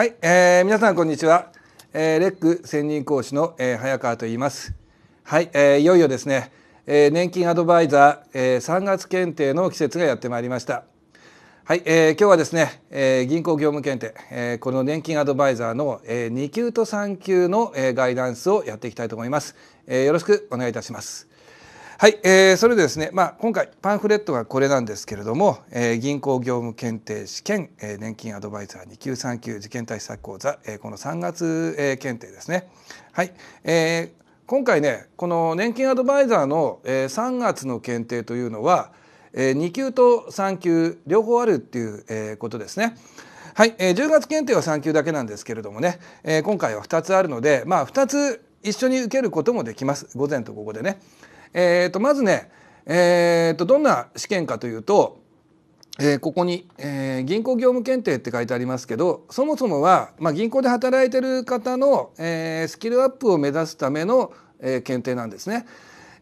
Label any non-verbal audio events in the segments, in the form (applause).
はい、えー、皆さんこんにちは、えー、レック専任講師の、えー、早川と言いますはい、えー、いよいよですね、えー、年金アドバイザー、えー、3月検定の季節がやってまいりましたはい、えー、今日はですね、えー、銀行業務検定、えー、この年金アドバイザーの、えー、2級と3級の、えー、ガイダンスをやっていきたいと思います、えー、よろしくお願いいたしますはい、えー、それでですね、まあ、今回パンフレットがこれなんですけれども、えー、銀行業務検定試験、えー、年金アドバイザー2939受験対策講座、えー、この3月、えー、検定ですね。はい、えー、今回ねこの年金アドバイザーの、えー、3月の検定というのは、えー、2級と3級両方あるっていう、えー、ことですね。はい、えー、10月検定は3級だけなんですけれどもね、えー、今回は2つあるので、まあ、2つ一緒に受けることもできます午前と午後でね。えー、とまずね、えー、とどんな試験かというと、えー、ここに、えー、銀行業務検定って書いてありますけどそもそもは、まあ、銀行で働いてる方の、えー、スキルアップを目指すための、えー、検定なんですね。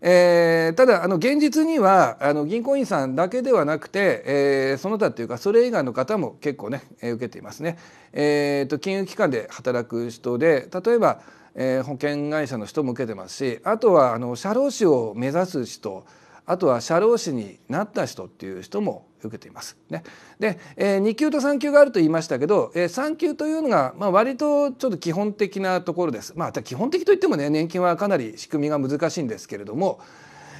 えー、ただあの現実にはあの銀行員さんだけではなくて、えー、その他というかそれ以外の方も結構ね、えー、受けていますね。えーと、と金融機関で働く人で例えばえー、保険会社の人も受けてますしあとはあの社労士を目指す人あとは社労士になった人っていう人も受けています。ね、で、えー、2級と3級があると言いましたけど、えー、3級というのが、まあ、割とちょっと基本的なところです。まあ、基本的といってもね年金はかなり仕組みが難しいんですけれども、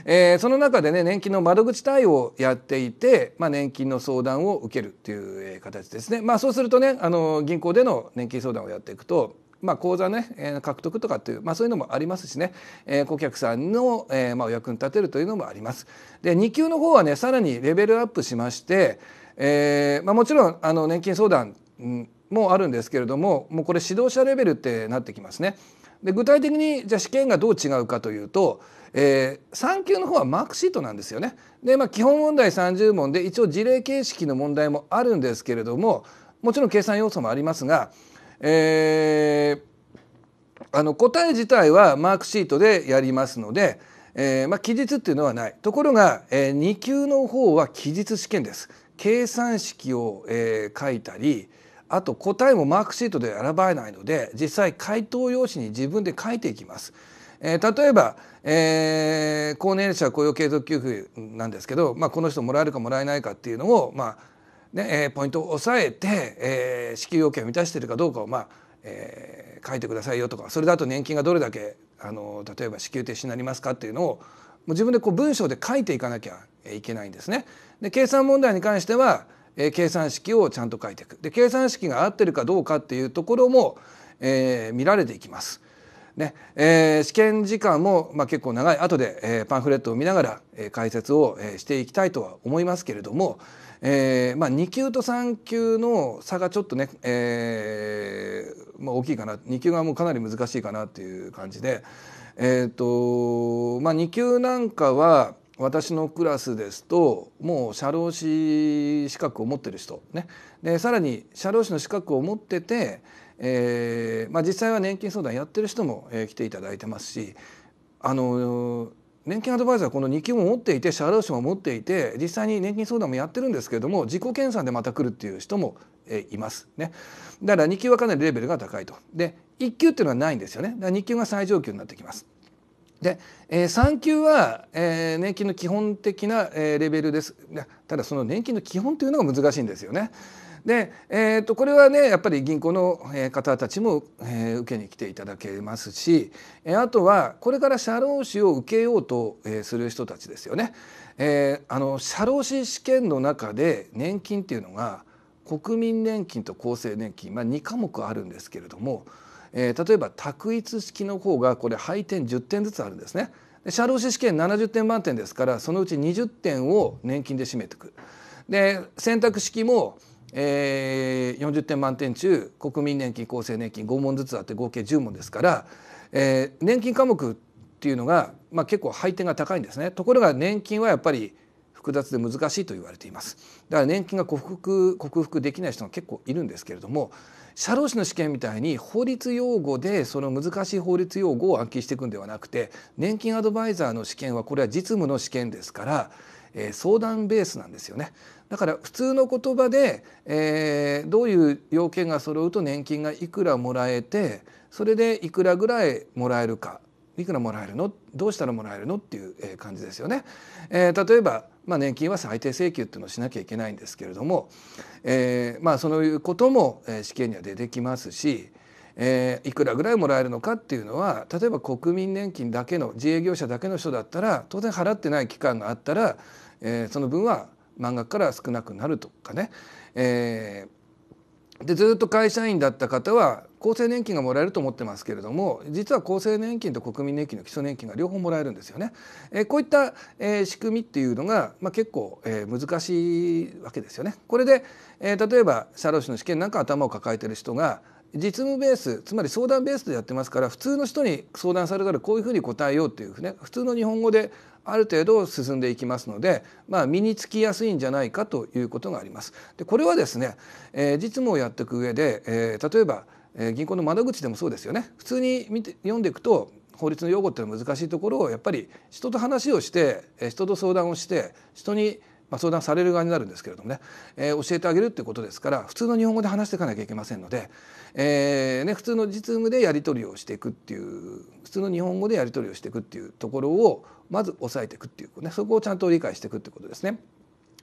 えー、その中でね年金の窓口対応をやっていて、まあ、年金の相談を受けるっていう形ですね。まあ、そうするとねあの銀行での年金相談をやっていくとまあ、講座ね、えー、獲得とかっていう、まあ、そういうのもありますしね、えー、顧客さんの、えーまあ、お役に立てるというのもあります。で2級の方はねさらにレベルアップしまして、えーまあ、もちろんあの年金相談もあるんですけれどももうこれ指導者レベルってなってきますね。で具体的にじゃあ試験がどう違うかというと、えー、3級の方はマークシートなんですよね。で、まあ、基本問題30問で一応事例形式の問題もあるんですけれどももちろん計算要素もありますがえー、あの答え自体はマークシートでやりますので、えー、まあ、期日っていうのはないところが、えー、2級の方は期日試験です計算式を、え書いたりあと答えもマークシートで選ばれないので実際回答用紙に自分で書いていきます。えー、例えば、えー、高年齢者雇用継続給付なんですけど、まあ、この人もらえるかもらえないかっていうのを、まあねえー、ポイントを抑えて、えー、支給要件を満たしているかどうかを、まあえー、書いてくださいよとかそれだと年金がどれだけあの例えば支給停止になりますかっていうのをもう自分でこう文章で書いていかなきゃいけないんですね。で計算問題に関しては、えー、計算式をちゃんと書いていくで計算式が合ってるかどうかっていうところも、えー、見られていきます。ねえー、試験時間も、まあ、結構長い後で、えー、パンフレットを見ながら、えー、解説を、えー、していきたいとは思いますけれども、えーまあ、2級と3級の差がちょっとね、えーまあ、大きいかな2級がもうかなり難しいかなっていう感じで、えーとまあ、2級なんかは私のクラスですともう社労士資格を持ってる人ねでさらに社労士の資格を持ってて、えーまあ、実際は年金相談やってる人も、えー、来ていただいてますしあの年金アドバイザーはこの2級も持っていて社労士も持っていて実際に年金相談もやってるんですけれども自己検査でまた来るっていう人もいますね。だから2級はかなりレベルが高いと。で1級っていうのはないんですよね。だから2級が最上級になってきます。で、えー、3級は、えー、年金の基本的な、えー、レベルです。ただその年金の基本というのが難しいんですよね。で、えー、とこれはねやっぱり銀行の方たちも、えー、受けに来ていただけますし、えー、あとはこれから社労士を受けようとえする人たちですよね。えー、あの社労士試験の中で年金っていうのが国民年金と厚生年金、まあ、2科目あるんですけれども、えー、例えば択一式の方がこれ配点10点ずつあるんですね。社労士試験70点満点ですからそのうち20点を年金で占めていくで選択式もえー、40点満点中国民年金厚生年金5問ずつあって合計10問ですから、えー、年金科目っていうのが、まあ、結構配点が高いんですねところが年金はやっぱり複雑で難しいと言われていますだから年金が克服克服できない人が結構いるんですけれども社労士の試験みたいに法律用語でその難しい法律用語を暗記していくんではなくて年金アドバイザーの試験はこれは実務の試験ですから、えー、相談ベースなんですよねだから普通の言葉で、えー、どういう要件が揃うと年金がいくらもらえてそれでいくらぐらいもらえるかいくらもらえるのどうしたらもらえるのっていう感じですよね。えー、例えば、まあ、年金は最低請求っていうのをしなきゃいけないんですけれども、えー、まあそういうことも試験には出てきますし、えー、いくらぐらいもらえるのかっていうのは例えば国民年金だけの自営業者だけの人だったら当然払ってない期間があったら、えー、その分は漫画から少なくなるとかね、えー、でずっと会社員だった方は厚生年金がもらえると思ってますけれども実は厚生年金と国民年金の基礎年金が両方もらえるんですよね。えー、こういった、えー、仕組みっていうのが、まあ、結構、えー、難しいわけですよね。これで、えー、例えば社労士の試験なんか頭を抱えてる人が実務ベースつまり相談ベースでやってますから普通の人に相談されたらこういうふうに答えようっていうね普通の日本語である程度進んでいきますので、まあ、身につきやすいんじゃないかということがあります。でこれはですね、えー、実務をやっていく上で、えー、例えば、えー、銀行の窓口でもそうですよね普通に見て読んでいくと法律の用語っていうのは難しいところをやっぱり人と話をして人と相談をして人にまあ、相談される側になるんですけれどもね、えー、教えてあげるってことですから普通の日本語で話していかなきゃいけませんので、えーね、普通の実務でやり取りをしていくっていう普通の日本語でやり取りをしていくっていうところをまず押さえていくっていう、ね、そこをちゃんと理解していくってことですね。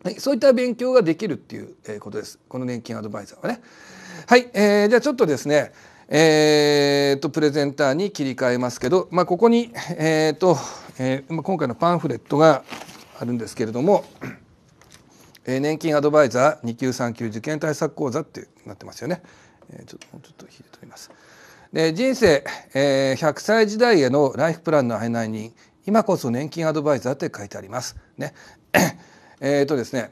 はい、そういった勉強ができるっていうことです。この年金アドバイザーはね。はい、えー、じゃあちょっとですね、えーと、プレゼンターに切り替えますけど、まあ、ここに、えーとえー、今回のパンフレットがあるんですけれども。えー、年金アドバイザー2級3級受験対策講座ってなってますよね。えー、ちょっともうちょっと引いております。で人生、えー、100歳時代へのライフプランの案内人今こそ年金アドバイザーって書いてあります。ね、えっとですね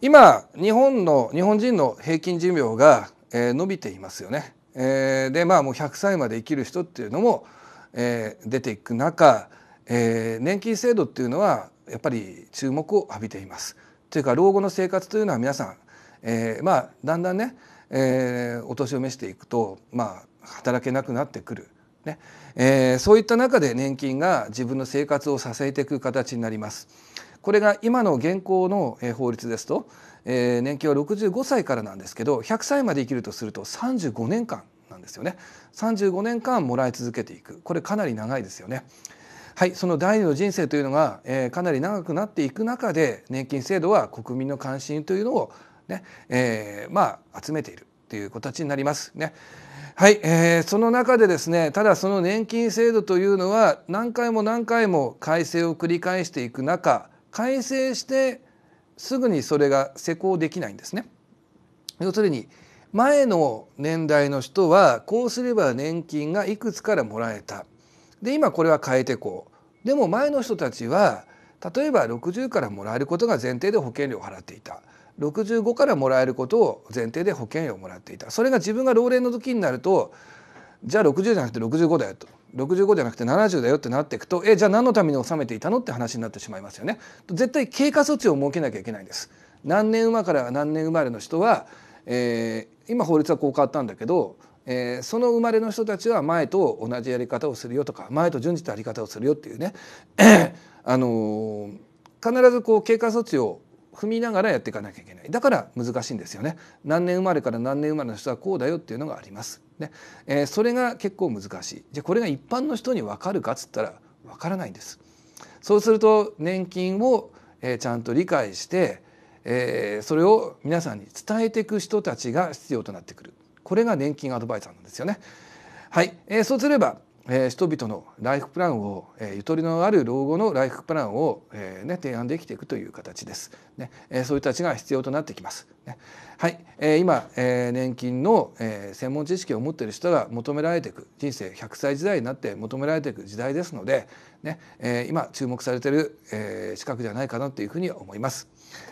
今日本の日本人の平均寿命が、えー、伸びていますよね。えー、でまあもう100歳まで生きる人っていうのも、えー、出ていく中、えー、年金制度っていうのはやっぱり注目を浴びています。というか老後の生活というのは皆さん、えー、まあだんだんね、えー、お年を召していくと、まあ、働けなくなってくる、ねえー、そういった中で年金が自分の生活を支えていく形になります。これが今の現行の法律ですと、えー、年金は65歳からなんですけど100歳まで生きるとすると35年間なんですよね35年間もらい続けていくこれかなり長いですよね。はい、その第二の人生というのが、えー、かなり長くなっていく中で年金制度は国民の関心というのをね、えー、まあ、集めているという形になります。ねはい、えー、その中でですねただその年金制度というのは何回も何回も改正を繰り返していく中改正してすぐにそれが施行できないんですね。要するに前の年代の人はこうすれば年金がいくつからもらえたで今これは変えてこうでも前の人たちは例えば60からもらえることが前提で保険料を払っていた65からもらえることを前提で保険料をもらっていたそれが自分が老齢の時になるとじゃあ60じゃなくて65だよと65じゃなくて70だよってなっていくとえじゃあ何のために納めていたのって話になってしまいますよね。絶対経過措置を設けなきゃいけないんです。何年生まから何年生まれの人は、えー、今法律はこう変わったんだけどえー、その生まれの人たちは前と同じやり方をするよとか前と順次たやり方をするよっていうね (clears throat) あのー、必ずこう経過措置を踏みながらやっていかなきゃいけないだから難しいんですよね何年生まれから何年生まれの人はこうだよっていうのがありますね、えー、それが結構難しいじゃこれが一般の人に分かるかっつったら分からないんですそうすると年金を、えー、ちゃんと理解して、えー、それを皆さんに伝えていく人たちが必要となってくるこれが年金アドバイザーなんですよね。はい、えー、そうすればえー、人々のライフプランを、えー、ゆとりのある老後のライフプランを、えーね、提案できていくという形です。ねえー、そういう人たちが必要となってきます。ねはいえー、今、えー、年金の、えー、専門知識を持っている人が求められていく人生100歳時代になって求められていく時代ですので、ねえー、今注目されている、えー、資格じゃないかなというふうに思います。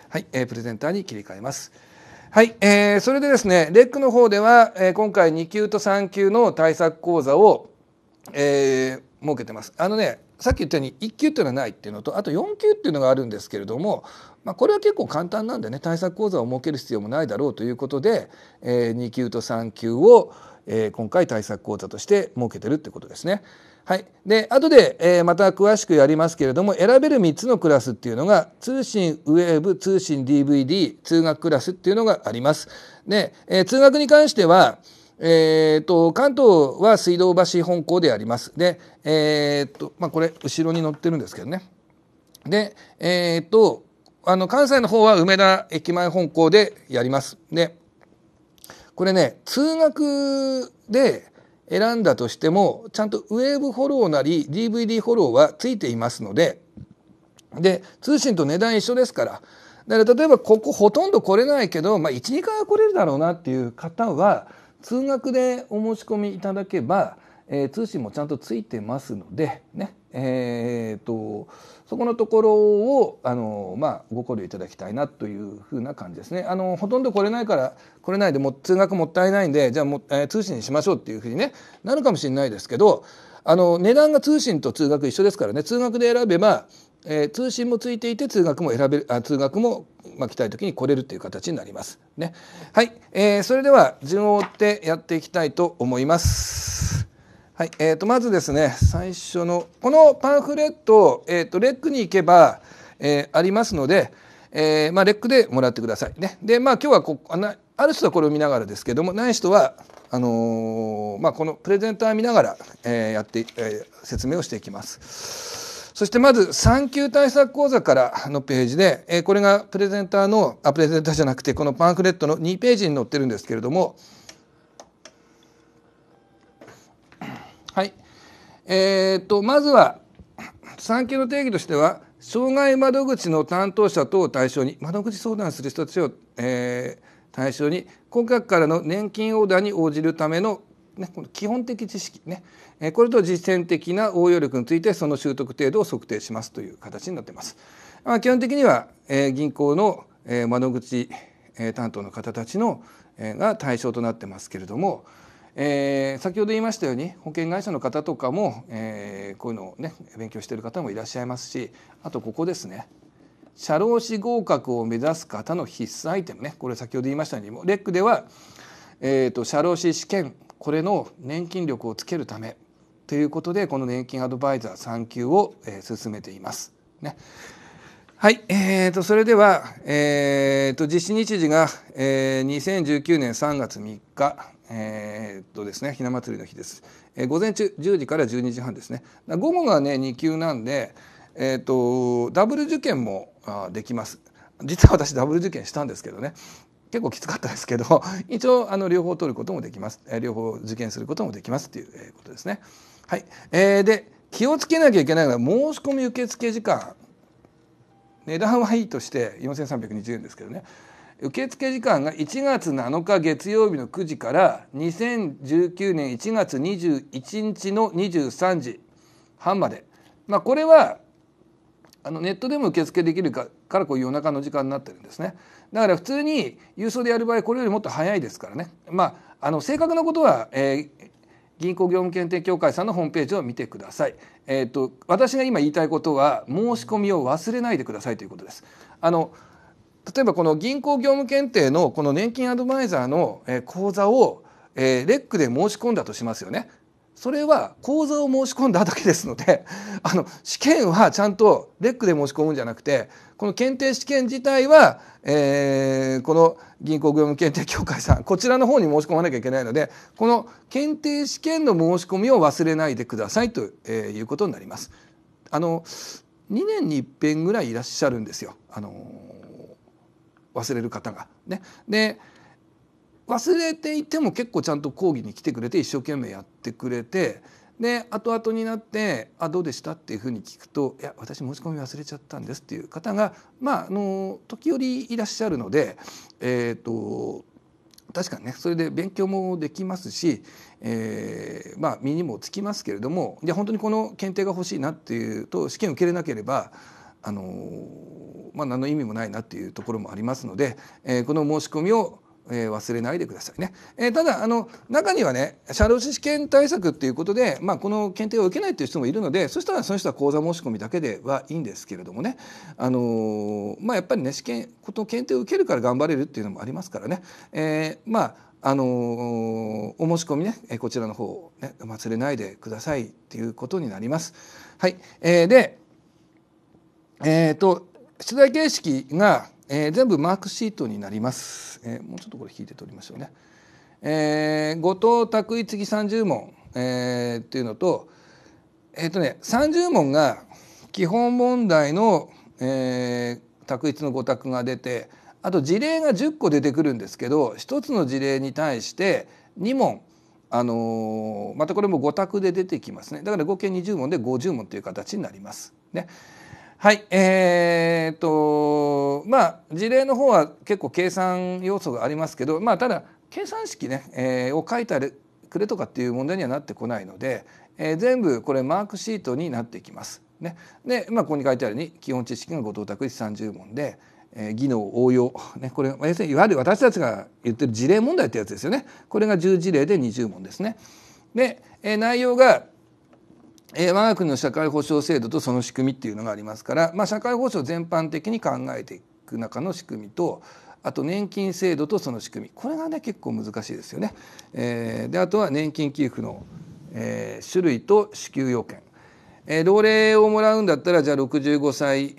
はい、えー、プレゼンターに切り替えます。はい、えー、それでですねレックの方では、えー、今回2級と3級の対策講座を、えー、設けてます。あのねさっき言ったように1級っていうのはないっていうのとあと4級っていうのがあるんですけれども、まあ、これは結構簡単なんでね対策講座を設ける必要もないだろうということで、えー、2級と3級を、えー、今回対策講座として設けてるってことですね。はい、で後で、えー、また詳しくやりますけれども選べる3つのクラスっていうのが通信ウェーブ通信 DVD 通学クラスっていうのがあります。で、えー、通学に関しては、えーと、関東は水道橋本校であります。で、えーとまあ、これ後ろに乗ってるんですけどね。で、えーと、とあの関西の方は梅田駅前本校でやります。でこれね通学で選んだとしてもちゃんとウェーブフォローなり DVD フォローはついていますのでで通信と値段一緒ですからだから例えばここほとんど来れないけど、まあ、12回は来れるだろうなっていう方は通学でお申し込みいただけば、えー、通信もちゃんとついてますのでねえーと、そこのところをあの、まあ、ご考慮いただきたいなというふうな感じですねあのほとんど来れないから来れないでも通学もったいないんでじゃあも、えー、通信にしましょうっていうふうに、ね、なるかもしれないですけどあの値段が通信と通学一緒ですからね通学で選べば、えー、通信もついていて通学も選べあ通学も、まあ、来たい時に来れるという形になります。ね、はい、えー、それでは順を追ってやっていきたいと思います。はいえー、とまずですね最初のこのパンフレット、えー、とレックに行けば、えー、ありますので、えーまあ、レックでもらってくださいね。でまあ今日はこあなある人はこれを見ながらですけどもない人はあのー、まあ、このプレゼンター見ながら、えー、やって、えー、説明をしていきます。そしてまず産休対策講座からのページで、えー、これがプレゼンターのあプレゼンターじゃなくてこのパンフレットの2ページに載ってるんですけれども、えー、とまずは産休の定義としては障害窓口の担当者等を対象に窓口相談する人たちを、えー、対象に顧客からの年金オーダーに応じるためのね、この基本的知識ね、えこれと実践的な応用力についてその習得程度を測定しますという形になっています。まあ、基本的には、えー、銀行の、えー、窓口、えー、担当の方たちの、えー、が対象となってますけれども、えー、先ほど言いましたように保険会社の方とかも、えー、こういうのをね勉強している方もいらっしゃいますしあとここですね社労士合格を目指す方の必須アイテムねこれ先ほど言いましたようにレックでは、えーと、社労士試験これの年金力をつけるためということでこの年金アドバイザー3級を、えー、進めています。ね、はい、えーと、それでは、えーと、と実施日時が、えー、2019年3月3日えー、っとですね、ひな祭りの日です、えー、午前中10時から12時半ですね。午後がね、2級なんで、えー、っと、ダブル受験もあできます。実は私ダブル受験したんですけどね。結構きつかったですけど、(laughs) 一応あの両方取ることもできます。え両方受験することもできますっていうことですね。はい。えー、で、気をつけなきゃいけないのは申し込み受付時間。値段はいいとして4320円ですけどね。受付時間が1月7日月曜日の9時から2019年1月21日の23時半まで、まあ、これはあのネットでも受付できるからこう夜中の時間になってるんですねだから普通に郵送でやる場合これよりもっと早いですからね、まあ、あの正確なことは、えー、銀行業務検定協会さんのホームページを見てください、えーと私が今言いたいことは申し込みを忘れないでくださいということです。あの例えばこの銀行業務検定のこの年金アドバイザーの講座をレックで申し込んだとしますよね。それは口座を申し込んだだけですので (laughs) あの試験はちゃんとレックで申し込むんじゃなくてこの検定試験自体は、えー、この銀行業務検定協会さんこちらの方に申し込まなきゃいけないのでこの検定試験の申し込みを忘れないでくださいということになります。あの2年に1遍ぐらいいらっしゃるんですよあの忘れる方が。ね、で忘れていても結構ちゃんと講義に来てくれて一生懸命やってくれてで後々になって「あどうでした?」っていうふうに聞くと「いや私申し込み忘れちゃったんです」っていう方がまああの時折いらっしゃるのでえっ、ー、と確かにねそれで勉強もできますし、えー、まあ身にもつきますけれどもじゃ本当にこの検定が欲しいなっていうと試験受けれなければあのまあ、何の意味もないなっていうところもありますので、えー、この申し込みをえー、忘れないでくださいね。えー、ただあの中にはね社労士試験対策っていうことで、まあ、この検定を受けないっていう人もいるのでそしたらその人は講座申し込みだけではいいんですけれどもね、あのー、まあ、やっぱりね試験こと検定を受けるから頑張れるっていうのもありますからね、えまああのお申し込みね、えこちらの方、ね、忘れないでくださいっていうことになります。はい、えでえっ、ー、と出題形式が、えー、全部マークシートになります、えー、もうちょっとこれ引いて取りましょうね、えー、後藤拓一次30問、えー、っていうのとえっ、ー、とね30問が基本問題の、えー、択一の五択が出てあと事例が10個出てくるんですけど1つの事例に対して2問あのー、またこれも5択で出てきますねだから合計20問で50問という形になります。ねはい、えーとまあ、事例の方は結構計算要素がありますけど、まあ、ただ計算式ね、えー、を書いてくれとかっていう問題にはなってこないので、えー、全部これマークシートになっていきます。ね、で、まあ、ここに書いてあるように基本知識が後藤拓一30問で、えー、技能応用、ね、これ要するにいわゆる私たちが言ってる事例問題ってやつですよねこれが10事例で20問ですね。で、えー、内容がえー、我が国の社会保障制度とその仕組みっていうのがありますから、まあ、社会保障全般的に考えていく中の仕組みとあと年金制度とその仕組みこれがね結構難しいですよね。えー、であとは年金給付の、えー、種類と支給要件、えー、老齢をもらうんだったらじゃあ65歳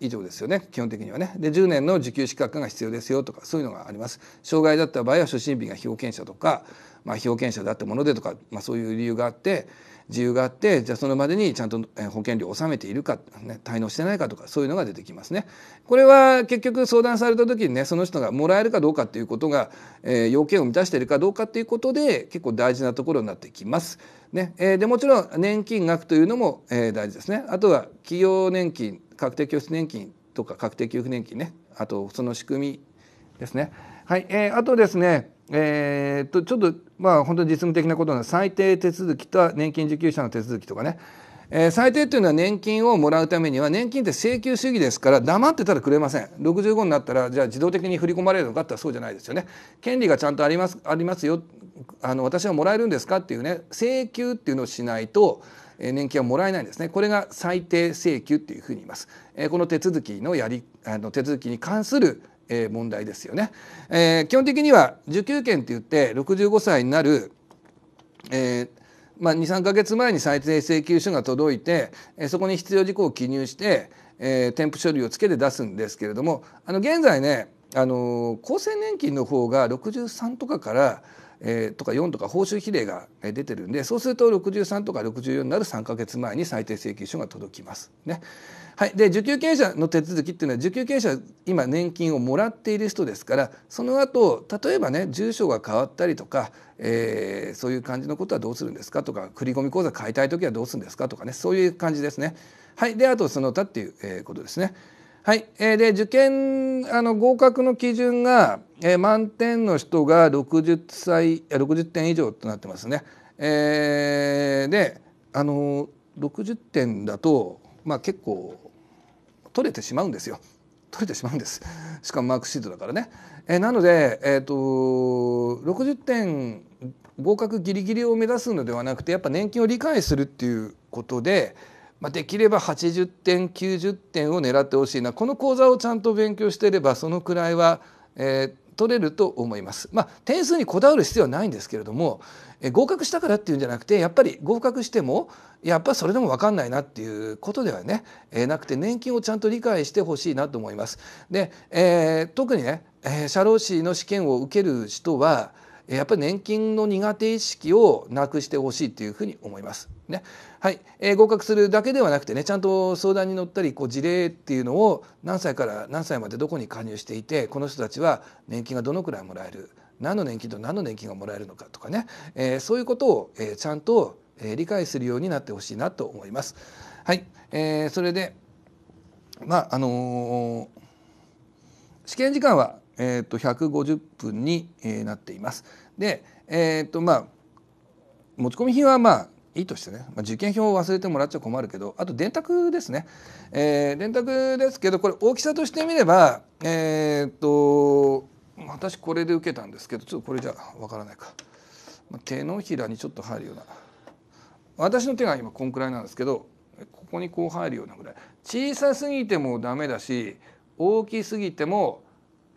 以上ですよね基本的にはねで10年の受給資格が必要ですよとかそういうのがあります障害だった場合は初診日が被保険者とか、まあ、被保険者だったものでとか、まあ、そういう理由があって自由があってじゃあそのまでにちゃんと保険料を納めているか、ね、滞納してないかとかそういうのが出てきますね。これは結局相談された時にねその人がもらえるかどうかっていうことが、えー、要件を満たしているかどうかっていうことで結構大事なところになってきます。ねえー、でもちろん年金額というのも、えー、大事ですね。あとは企業年金確定拠出年金とか確定給付年金ねあとその仕組みですね。はいえー、あとですねえー、とちょっとまあ本当に実務的なことなの最低手続きと年金受給者の手続きとかね、えー、最低というのは年金をもらうためには年金って請求主義ですから黙ってたらくれません65になったらじゃあ自動的に振り込まれるのかってそうじゃないですよね権利がちゃんとありますありますよあの私はもらえるんですかっていうね請求っていうのをしないと年金はもらえないんですねこれが最低請求っていうふうに言います、えー、この手続きのやりあの手続きに関する問題ですよね、えー、基本的には受給権って言って65歳になる、えー、まあ、23か月前に再低請求書が届いて、そこに必要事項を記入して、えー、添付書類をつけて出すんですけれどもあの現在ねあの厚生年金の方が63とかからえー、とか4とか報酬比例が出てるんでそうすると63とか64になる3か月前に最低請求書が届きます。ねはい、で受給権者の手続きっていうのは受給権営者今年金をもらっている人ですからその後例えばね住所が変わったりとか、えー、そういう感じのことはどうするんですかとか振込口座買いたい時はどうするんですかとかねそういう感じですね。はい、であとその他っていう、えー、ことですね。はい、えー、で受験あの合格の基準が、えー、満点の人が60歳60点以上となってますね。えー、であの60点だと、まあ、結構取れてしまうんですよ。取れてしまうんですしかもマークシートだからね。えなので、えーと、と60点合格ギリギリを目指すのではなくてやっぱ年金を理解するっていうことで、まあ、できれば80点90点を狙ってほしいなこの講座をちゃんと勉強していればそのくらいは、えー、取れると思います。まあ、点数にこだわる必要はないんですけれどもえ合格したからっていうんじゃなくてやっぱり合格してもやっぱそれでも分かんないなっていうことではね、えー、なくて年金をちゃんと理解してほしいなと思います。で、えー、特にね、えー、社労士の試験を受ける人はやっぱり年金の苦手意識をなくしてほしいというふうに思います。ねはいえー、合格するだけではなくてねちゃんと相談に乗ったりこう事例っていうのを何歳から何歳までどこに加入していてこの人たちは年金がどのくらいもらえる何の年金と何の年金がもらえるのかとかね、えー、そういうことを、えー、ちゃんと、えー、理解するようになってほしいなと思います。はい、えー、それでまああのー、試験時間はえー、と150分に、えなっています。で、えーとまあ、持ち込み品はまあいいとしてね、まあ、受験票を忘れてもらっちゃ困るけどあと電卓ですね、えー、電卓ですけどこれ大きさとしてみればえー、っと私これで受けたんですけどちょっとこれじゃわからないか、まあ、手のひらにちょっと入るような私の手が今こんくらいなんですけどここにこう入るようなぐらい小さすぎてもダメだし大きすぎても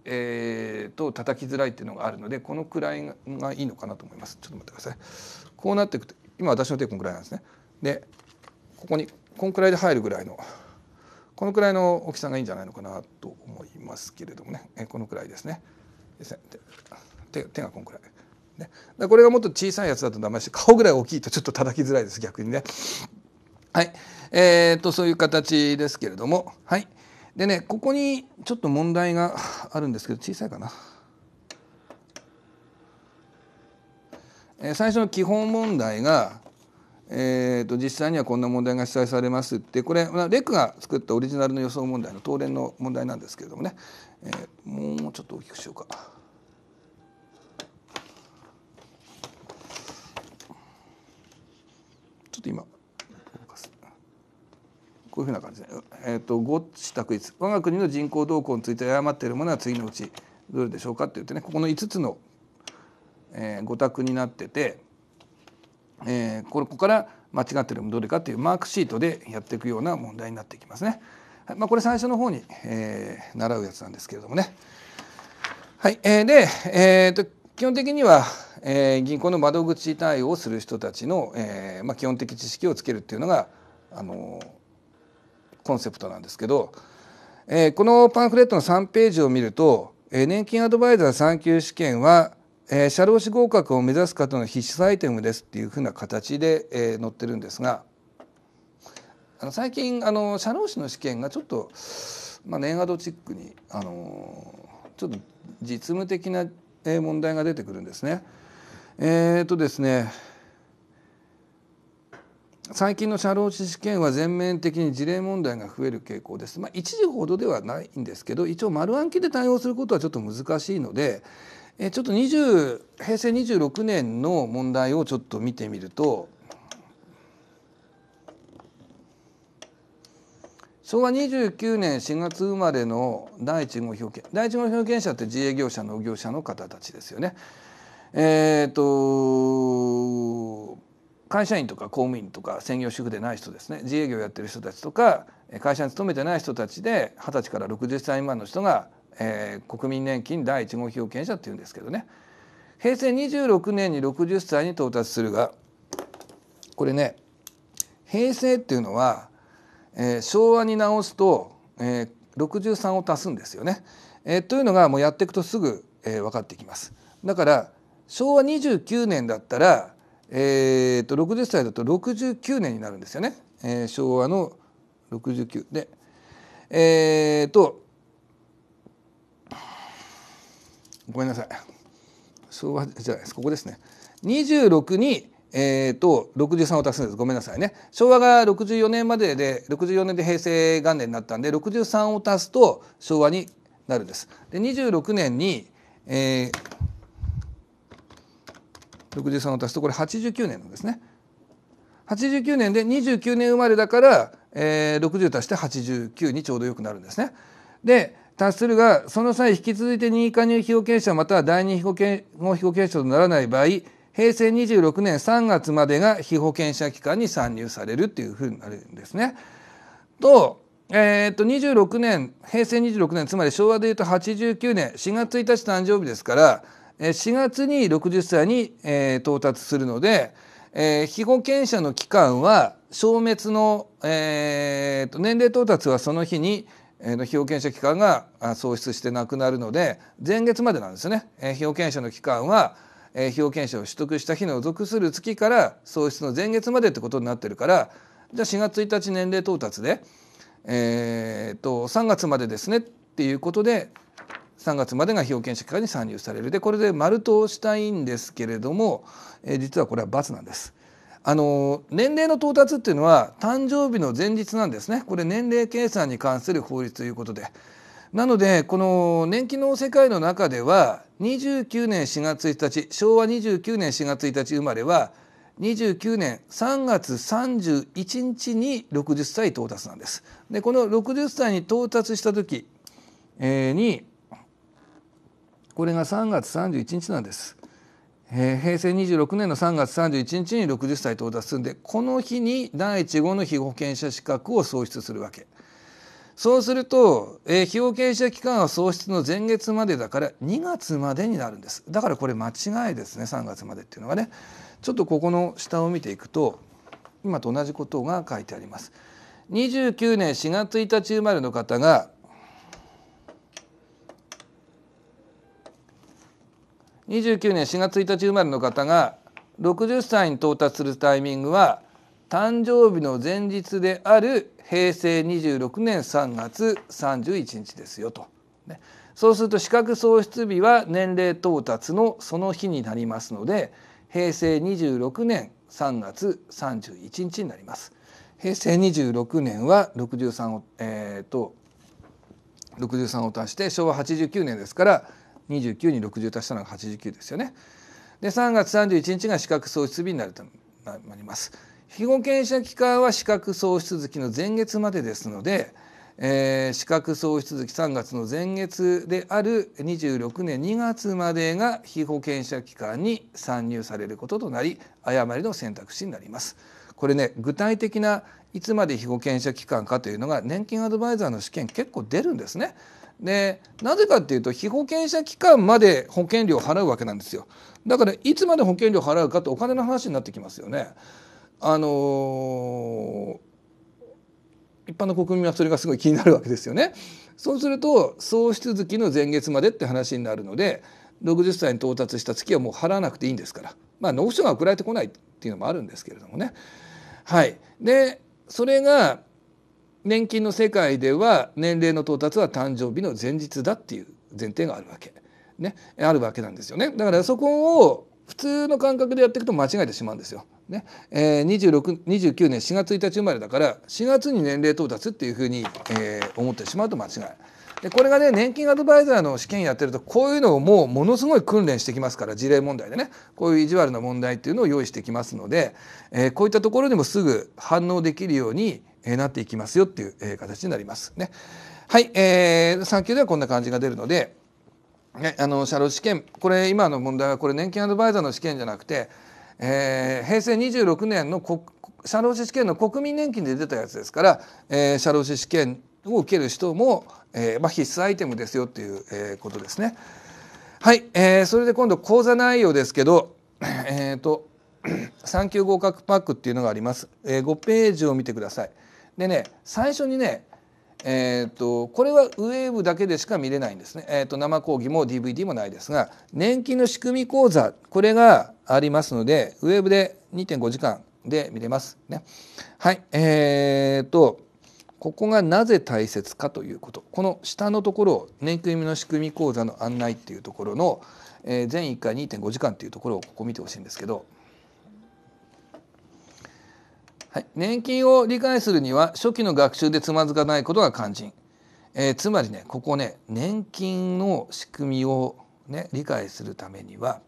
えー、と叩きづらいっていうのがあるのでこのくらいがいいのかなと思いますちょっと待ってくださいこうなっていくと今私の手このくらいなんですねでここにこんくらいで入るぐらいのこのくらいの大きさがいいんじゃないのかなと思いますけれどもねえこのくらいですね手手がこんくらい、ね、だこれがもっと小さいやつだとダメだし顔ぐらい大きいとちょっと叩きづらいです逆にねはいえーとそういう形ですけれどもはい。でねここにちょっと問題が (sighs) あるんですけど小さいかな。えー、最初の基本問題が、えーと、実際にはこんな問題が記載されますってこれレクが作ったオリジナルの予想問題の東電の問題なんですけれどもね、えー、もうちょっと大きくしようか。ちょっと今こういうふうな感じで、えーと、五支択一我が国の人口動向について誤っているものは次のうちどれでしょうかって言ってねここの5つの、えー、択になってて、えー、ここから間違っているどれかっていうマークシートでやっていくような問題になっていきますね。はい、まあ、これ最初の方に、えー、習うやつなんですけれどもね。はい、えー、で、えーと、と基本的には、えー、銀行の窓口対応をする人たちの、えーまあ、基本的知識をつけるっていうのがあのーコンセプトなんですけど、えー、このパンフレットの3ページを見ると、えー、年金アドバイザー3級試験は、えー、社労士合格を目指す方の必須アイテムですっていうふうな形で、えー、載ってるんですがあの最近あの社労士の試験がちょっと、まあ、年アドチックに、あのちょっと実務的な問題が出てくるんですね。えー、とですね最近の社労士試験は全面的に事例問題が増える傾向です。まあ、一時ほどではないんですけど一応丸暗記で対応することはちょっと難しいのでえちょっと20平成26年の問題をちょっと見てみると昭和29年4月生まれの第1号表現第1号表現者って自営業者農業者の方たちですよね。えっ、と会社員とか公務員とか専業主婦でない人ですね自営業やってる人たちとか会社に勤めてない人たちで二十歳から60歳未満の人が、えー、国民年金第1号被保険者っていうんですけどね平成26年に60歳に到達するがこれね平成っていうのは、えー、昭和に直すと、えー、63を足すんですよね。えー、というのがもうやっていくとすぐ、えー、分かってきます。だから昭和29年だったらえー、と60歳だと69年になるんですよね、えー、昭和の69でえーと、とごめんなさい昭和じゃないですここですね26にえーと、と63を足すんですごめんなさいね昭和が64年までで64年で平成元年になったんで63を足すと昭和になるんです。で26年に、えー、63を足すとこれ89年なんですね。89年で29年生まれだから、えー、60足して89にちょうどよくなるんですね。で達するがその際引き続いて任意加入被保険者または第二被保険被保険者とならない場合平成26年3月までが被保険者期間に参入されるというふうになるんですね。と,、えー、っと26年平成26年つまり昭和でいうと89年4月1日誕生日ですから4月に60歳に、えー、到達するので、えー、被保険者の期間は消滅の、えー、年齢到達はその日に、えー、被保険者期間が喪失してなくなるので前月までなんですね、えー、被保険者の期間は、えー、被保険者を取得した日の属する月から喪失の前月までってことになってるからじゃあ4月1日年齢到達で、えーと3月までですねっていうことで3月までが被保険者期間に参入されるでこれで丸としたいんですけれども、えー、実はこれは×なんです。あの年齢の到達っていうのは誕生日の前日なんですねこれ年齢計算に関する法律ということでなのでこの年金の世界の中では29年4月1日昭和29年4月1日生まれは29年3月31日に60歳到達なんです。でこの60歳に到達した時にこれが3月31日なんです。えー、平成26年の3月31日に60歳到達するんでこの日に第1号の被保険者資格を創出するわけ。そうすると、えー、被保険者期間は創出の前月までだから2月までになるんです。だからこれ間違いですね3月までっていうのがね。ちょっとここの下を見ていくと今と同じことが書いてあります。29年4月1日生まれの方が29年4月1日生まれの方が60歳に到達するタイミングは誕生日の前日である平成26年3月31日ですよと。そうすると資格喪失日は年齢到達のその日になりますので平成26年3月31日になります。平成26年は63を、えーと、と63を足して昭和89年ですから29に60足したのが89ですよね。で3月31日が資格喪失日になるとなります。被後検者期間は資格喪失月の前月までですので、えー、視覚喪失月3月の前月である26年2月までが被保険者期間に参入されることとなり誤りの選択肢になります。これね具体的ないつまで被保険者期間かというのが年金アドバイザーの試験結構出るんですね。でなぜかっていうと被保険者期間まで保険料を払うわけなんですよだからいつまで保険料を払うかってお金の話になってきますよね。あのー、一般の国民はそれがすごい気になるわけですよね。そうすると総出月の前月までって話になるので60歳に到達した月はもう払わなくていいんですから、まあ、納付書が送られてこないっていうのもあるんですけれどもね。はい、でそれが年金の世界では年齢の到達は誕生日の前日だっていう前提があるわけ、ね、あるわけなんですよね。だからそこを普通の感覚でやっていくと間違えてしまうんですよ。ねえー、29年4月1日生まれだから4月に年齢到達っていうふうに、えー、思ってしまうと間違い。でこれがね年金アドバイザーの試験やってるとこういうのをもうものすごい訓練してきますから事例問題でねこういう意地悪な問題っていうのを用意してきますので、えー、こういったところにもすぐ反応できるようにえなっていきますよっていう、え形になりますね。はい、えー、3級ではこんな感じが出るので、ね、あの社労試験これ今の問題はこれ年金アドバイザーの試験じゃなくて、えー、平成26年の国社労士試験の国民年金で出たやつですから、えー、社労士試験を受ける人も、えーまあ、必須アイテムですよっていう、えー、ことですね。はい、えー、それで今度講座内容ですけど、えーと、と3級合格パックっていうのがあります。えー、5ページを見てください。でね最初にねえーと、これはウェーブだけでしか見れないんですね、えーと、生講義も DVD もないですが年金の仕組み講座これがありますのでウェーブで2.5時間で見れますね。はいえーと、ここがなぜ大切かということこの下のところ年金の仕組み講座の案内っていうところの、えー、全1回2.5時間っていうところをここ見てほしいんですけどはい、年金を理解するには初期の学習でつまずかないことが肝心、えー、つまりねここね年金の仕組みを、ね、理解するためには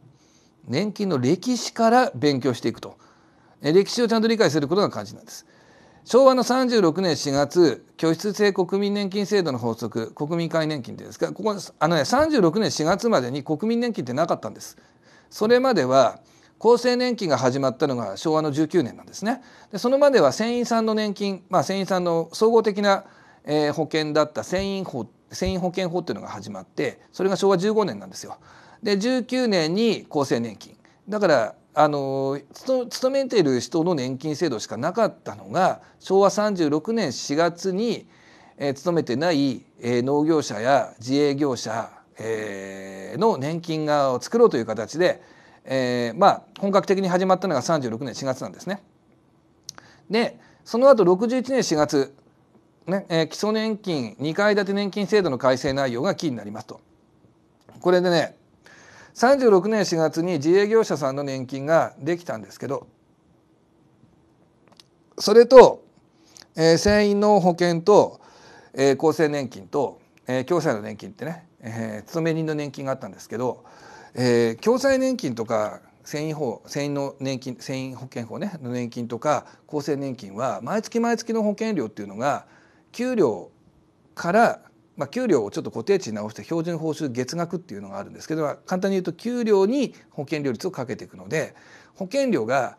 年金の歴史から勉強していくと、えー、歴史をちゃんと理解することが肝心なんです。昭和の36年4月拠出制国民年金制度の法則国民会年金ですがここあのね36年4月までに国民年金ってなかったんです。それまでは厚生年金が始まったのが昭和の19年なんですね。でそのまでは船員さんの年金、まあ、船員さんの総合的な、えー、保険だった船員法船員保険法っていうのが始まってそれが昭和15年なんですよ。で19年に厚生年金だからあの勤めている人の年金制度しかなかったのが昭和36年4月に、えー、勤めてない、えー、農業者や自営業者、えー、の年金側を作ろうという形でえー、まあ本格的に始まったのが36年4月なんですね。でその後61年4月、ねえー、基礎年金2階建て年金制度の改正内容がキーになりますと。これでね36年4月に自営業者さんの年金ができたんですけどそれと、えー、船員の保険と、えー、厚生年金と、えー、共済の年金ってね、えー、勤め人の年金があったんですけどえー、共済年金とか繊維法繊維の年金繊維保険法ねの年金とか厚生年金は毎月毎月の保険料っていうのが給料からまあ、給料をちょっと固定値に直して標準報酬月額っていうのがあるんですけど簡単に言うと給料に保険料率をかけていくので保険料が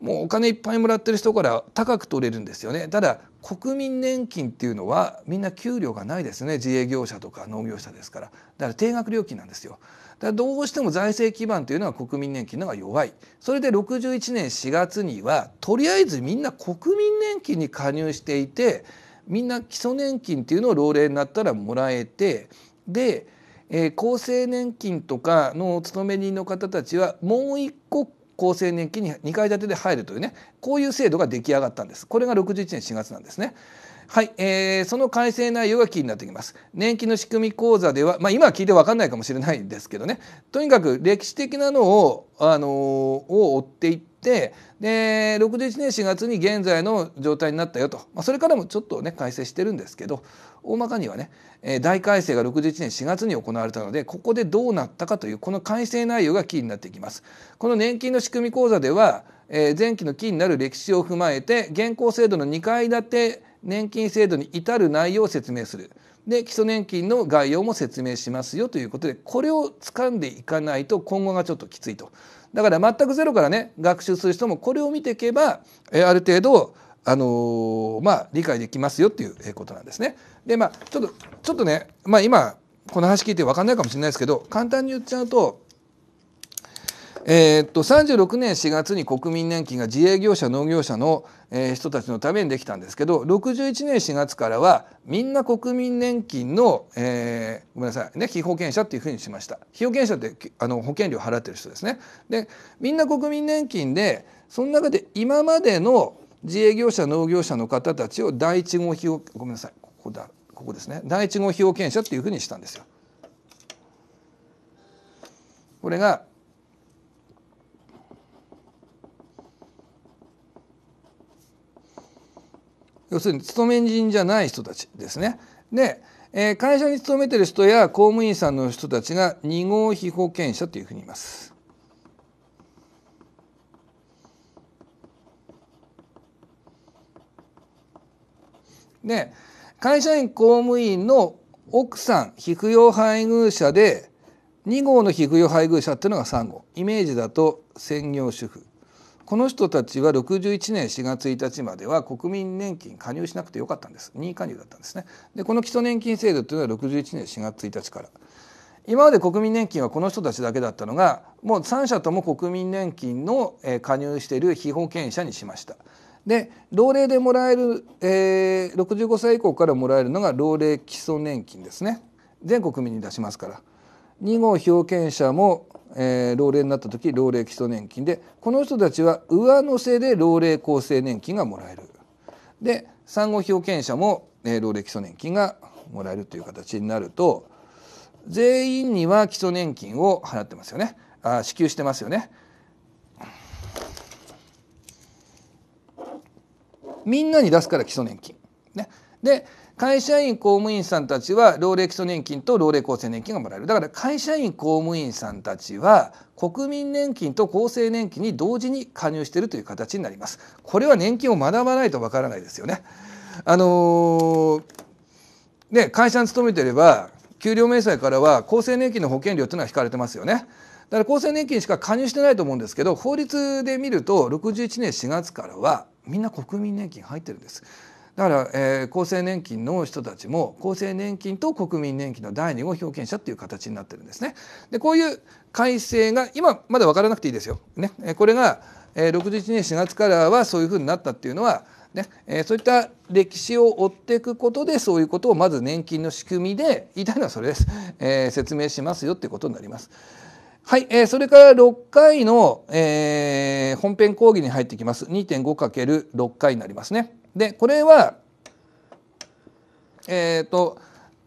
もうお金いっぱいもらってる人から高く取れるんですよねただ国民年金っていうのはみんな給料がないですね自営業者とか農業者ですからだから定額料金なんですよだどうしても財政基盤というのは国民年金の方が弱いそれで61年4月にはとりあえずみんな国民年金に加入していてみんな基礎年金っていうのを老齢になったらもらえてで、えー、厚生年金とかのお勤め人の方たちはもう一個厚生年金に2階建てで入るというねこういう制度が出来上がったんですこれが61年4月なんですね。はい、えー、その改正内容が気になってきます。年金の仕組み講座では、まあ、今は聞いて分かんないかもしれないんですけどねとにかく歴史的なのを,、あのー、を追っていってで61年4月に現在の状態になったよと、まあ、それからもちょっとね改正してるんですけど大まかにはね、えー、大改正が61年4月に行われたのでここでどうなったかというこの改正内容が気になってきます。この年金の仕組み講座では、えー、前期のキになる歴史を踏まえて現行制度の2階建て年金制度に至る内容を説明するで基礎年金の概要も説明しますよということでこれを掴んでいかないと今後がちょっときついとだから全くゼロからね学習する人もこれを見ていけば、えある程度あのー、まあ、理解できますよっていうことなんですね。でまあちょっとちょっとね、まあ、今この話聞いて分かんないかもしれないですけど簡単に言っちゃうとえー、っと36年4月に国民年金が自営業者農業者の、え人たちのためにできたんですけど61年4月からはみんな国民年金の、えー、ごめんなさいね被保険者っていうふうにしました被保険者ってあの保険料払ってる人ですねでみんな国民年金でその中で今までの自営業者農業者の方たちを第一号被保ごめんなさいここだここですね第一号被保険者っていうふうにしたんですよこれが要するに勤め人じゃない人たちですね。で、え会社に勤めてる人や公務員さんの人たちが2号被保険者というふうに言います。で会社員公務員の奥さん被扶養配偶者で2号の被扶養配偶者っていうのが3号イメージだと専業主婦この人たちは61年4月1日までは国民年金加入しなくてよかったんです任意加入だったんですねでこの基礎年金制度というのは61年4月1日から今まで国民年金はこの人たちだけだったのがもう3社とも国民年金の加入している被保険者にしましたで老齢でもらえる、えー、65歳以降からもらえるのが老齢基礎年金ですね全国民に出しますから2号被保険者もえー、老齢になった時老齢基礎年金でこの人たちは上乗せで老齢厚生年金がもらえるで産後表険者も、えー、老齢基礎年金がもらえるという形になると全員には基礎年金を払ってますよねあ支給してますよね。みんなに出すから基礎年金。ね、で会社員公務員さんたちは老齢基礎年金と老齢厚生年金がもらえるだから会社員公務員さんたちは国民年金と厚生年金に同時に加入しているという形になりますこれは年金を学ばないとわからないですよねあのね、会社に勤めていれば給料明細からは厚生年金の保険料というのは引かれてますよねだから厚生年金しか加入してないと思うんですけど法律で見ると61年4月からはみんな国民年金入ってるんですだから、えー、厚生年金の人たちも厚生年金と国民年金の第2号表現者っていう形になってるんですね。でこういう改正が今まだ分からなくていいですよ。ね、これが、えー、61年4月からはそういうふうになったっていうのはねえー、そういった歴史を追っていくことでそういうことをまず年金の仕組みで言いたいのはそれです、えー、説明しますよってことになります。はい、えー、それから6回の、えー、本編講義に入ってきます 2.5×6 回になりますね。でこれはえっ、ー、と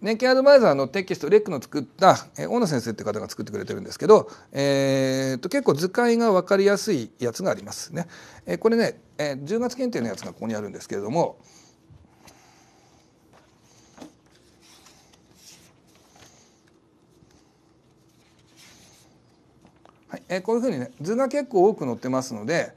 年金アドバイザーのテキストレックの作った、え大野先生って方が作ってくれてるんですけど、えーと、と結構図解が分かりやすいやつがありますね。えー、これね、えー、10月検定のやつがここにあるんですけれども。はいえー、こういうふうにね図が結構多く載ってますので、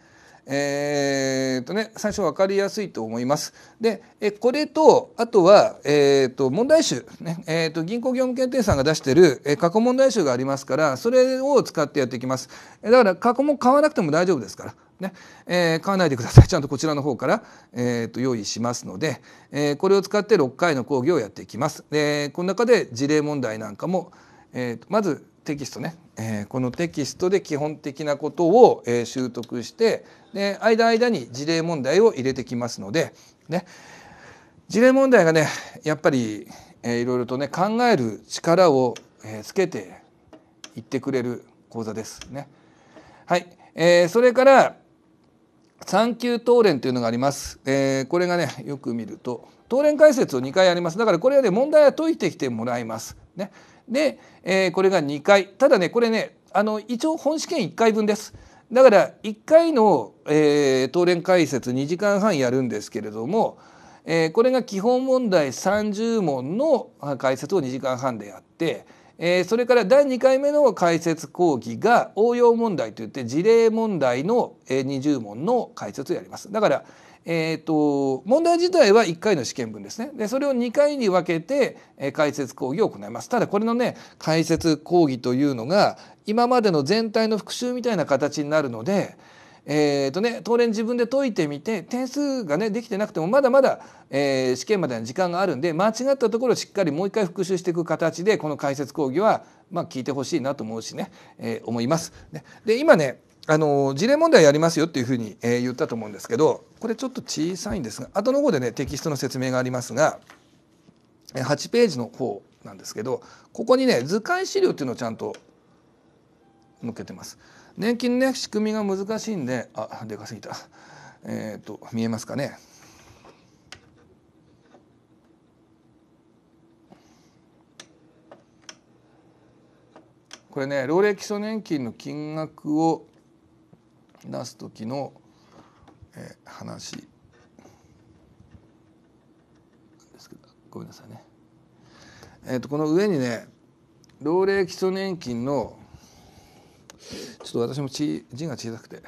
えー、とね、最初分かりやすいと思います。で、えこれと、あとは、えー、と問題集、ねえー、と銀行業務検定さんが出してる、え過去問題集がありますから、それを使ってやっていきます。だから過去も買わなくても大丈夫ですから。ねえー、買わないでください (laughs) ちゃんとこちらの方から、えー、と用意しますので、えー、これを使って6回の講義をやっていきます。でこの中で事例問題なんかも、えー、とまずテキストね、えー、このテキストで基本的なことを、えー、習得してで間間に事例問題を入れてきますので、ね、事例問題がねやっぱり、えー、いろいろとね考える力を、えー、つけていってくれる講座ですね。はい、えー、それから3級答練というのがあります、えー、これがねよく見ると答練解説を2回ありますだからこれはね問題は解いてきてもらいます。ねで、えー、これが2回ただねこれねあの一応本試験1回分です。だから1回の、えー、答練解説2時間半やるんですけれども、えー、これが基本問題30問の解説を2時間半でやって、えー、それから第2回目の解説講義が応用問題といって事例問題の20問の解説をやります。だからえーと、問題自体は1回の試験分ですねでそれを2回に分けて、えー、解説講義を行いますただこれのね解説講義というのが今までの全体の復習みたいな形になるのでえーとね、当然自分で解いてみて点数が、ね、できてなくてもまだまだ、えー、試験までの時間があるんで間違ったところをしっかりもう一回復習していく形でこの解説講義は、まあ、聞いてほしいなと思うしね、えー、思います。で今ねあの事例問題やりますよっていうふうに、え言ったと思うんですけどこれちょっと小さいんですが後の方でねテキストの説明がありますが8ページの方なんですけどここにね図解資料っていうのをちゃんと載けてます。年金ね仕組みが難しいんであでかすぎたえっ、ー、と見えますかね。これね老齢基礎年金の金額を出す時の、えー、話ですけどごめんなさいね。えーと、この上にね老齢基礎年金のちょっと私も字が小さくて。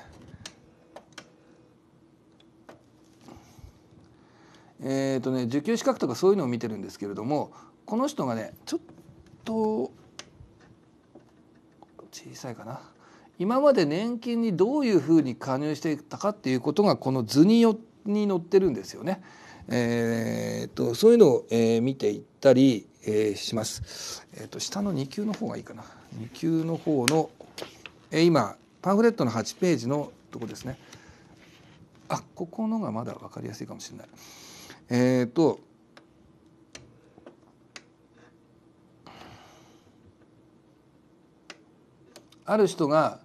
えーとね、受給資格とかそういうのを見てるんですけれどもこの人がねちょっと小さいかな今まで年金にどういうふうに加入していたかっていうことがこの図によに載ってるんですよね。えーと、とそういうのを、えー、見ていったり、えー、します。えーと、と下の2級の方がいいかな2級の方の、えー、今パンフレットの8ページのとこですね。あここのがまだ分かりやすいかもしれない。えっ、とある人が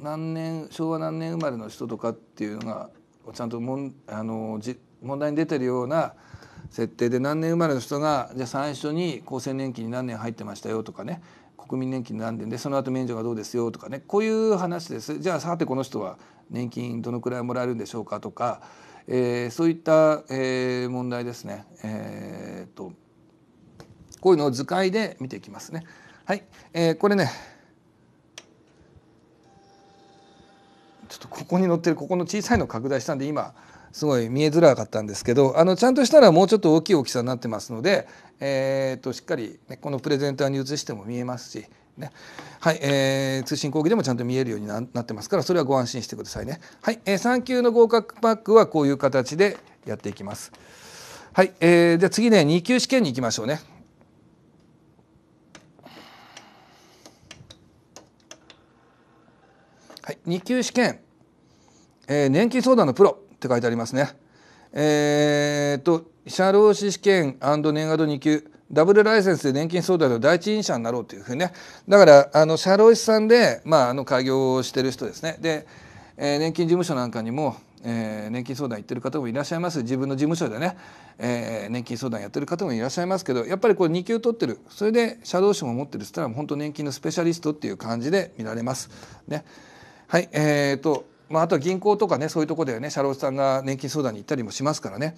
何年昭和何年生まれの人とかっていうのがちゃんともんあのじ問題に出てるような設定で何年生まれの人がじゃあ最初に厚生年金に何年入ってましたよとかね国民年金何年でその後免除がどうですよとかねこういう話ですじゃあさてこの人は年金どのくらいもらえるんでしょうかとか、えー、そういった、えー、問題ですね、えーと、こういうのを図解で見ていきますね。はい、えー、これねちょっとここに載ってるここの小さいの拡大したんで今すごい見えづらかったんですけどあのちゃんとしたらもうちょっと大きい大きさになってますので、えー、としっかり、ね、このプレゼンターに移しても見えますし、ねはいえー、通信講義でもちゃんと見えるようになってますからそれはご安心してくださいね。はいえー、3級の合格パックはこういう形でやっていきます。はい、えー、じゃ次ね2級試験に行きましょうね。はい、2級試験、えー、年金相談のプロって書いてありますね。えー、っと社労士試験年賀度2級ダブルライセンスで年金相談の第一人者になろうというふうにねだからあの社労士さんで、まあ、あの開業をしてる人ですねで、えー、年金事務所なんかにも、えー、年金相談行ってる方もいらっしゃいます自分の事務所でね、えー、年金相談やってる方もいらっしゃいますけどやっぱりこれ2級取ってるそれで社労士も持ってるっつったら本当年金のスペシャリストっていう感じで見られます。ねはい、えーとまあ、あとは銀行とかねそういうとこでね社労士さんが年金相談に行ったりもしますからね。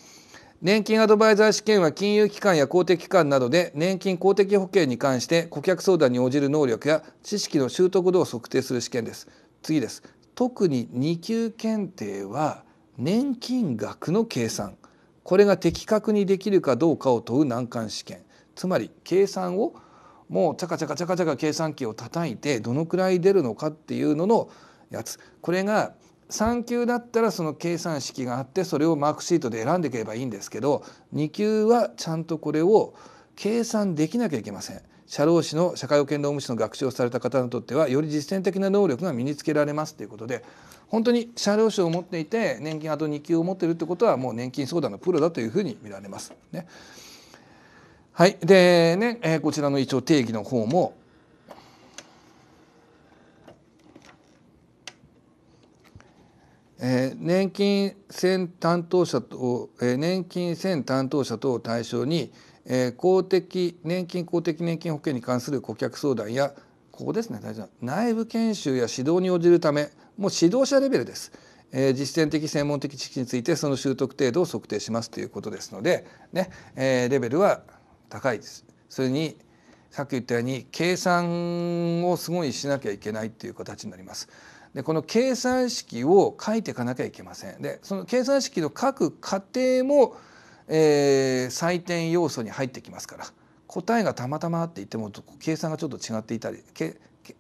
年金アドバイザー試験は金融機関や公的機関などで年金公的保険に関して顧客相談に応じる能力や知識の習得度を測定する試験です。次です。特に2級検定は年金額の計算これが的確にできるかどうかを問う難関試験つまり計算をもうチャカチャカチャカチャカ計算機を叩いてどのくらい出るのかっていうののやつこれが3級だったらその計算式があってそれをマークシートで選んでいければいいんですけど2級はちゃんとこれを計算できなきゃいけません。社労士の社会保険労務士の学習をされた方にとってはより実践的な能力が身につけられますということで本当に社労士を持っていて年金あと2級を持っているってことはもう年金相談のプロだというふうに見られます。ね、はい、でね、えー、こちらの一応定義の方もえー、年金線担当者と、えー、年金線担当者等を対象に、えー、公的年金公的年金保険に関する顧客相談やここですね大事な内部研修や指導に応じるためもう指導者レベルです、えー、実践的専門的知識についてその習得程度を測定しますということですので、ねえー、レベルは高いです。それにさっき言ったように計算をすごいしなきゃいけないっていう形になります。でこの計算式を書いていかなきゃいけません。でその計算式の書く過程も、えー、採点要素に入ってきますから答えがたまたまって言っても計算がちょっと違っていたり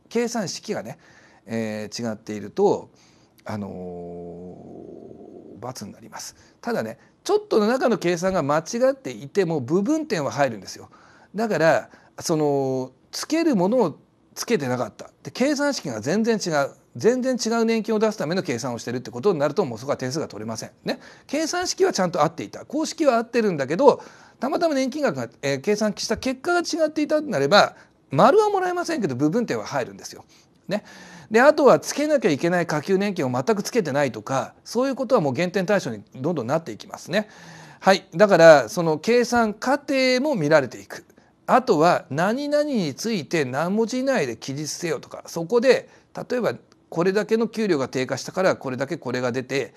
計算式がね、えー、違っていると、あのー、罰になります。ただねちょっとの中の計算が間違っていても部分点は入るんですよ。だからそのつけるものをつけてなかったで計算式が全然違う全然違う年金を出すための計算をしてるってことになるともうそこは点数が取れません。ね、計算式はちゃんと合っていた公式は合ってるんだけどたまたま年金額が、えー、計算した結果が違っていたとなれば丸はもらえませんけど部分点は入るんですよ。ね、であとはつけなきゃいけない下級年金を全くつけてないとかそういうことはもう減点対象にどんどんなっていきますね。はい、だからその計算過程も見られていくあとは何々について何文字以内で記述せよとかそこで例えばこれだけの給料が低下したからこれだけこれが出て、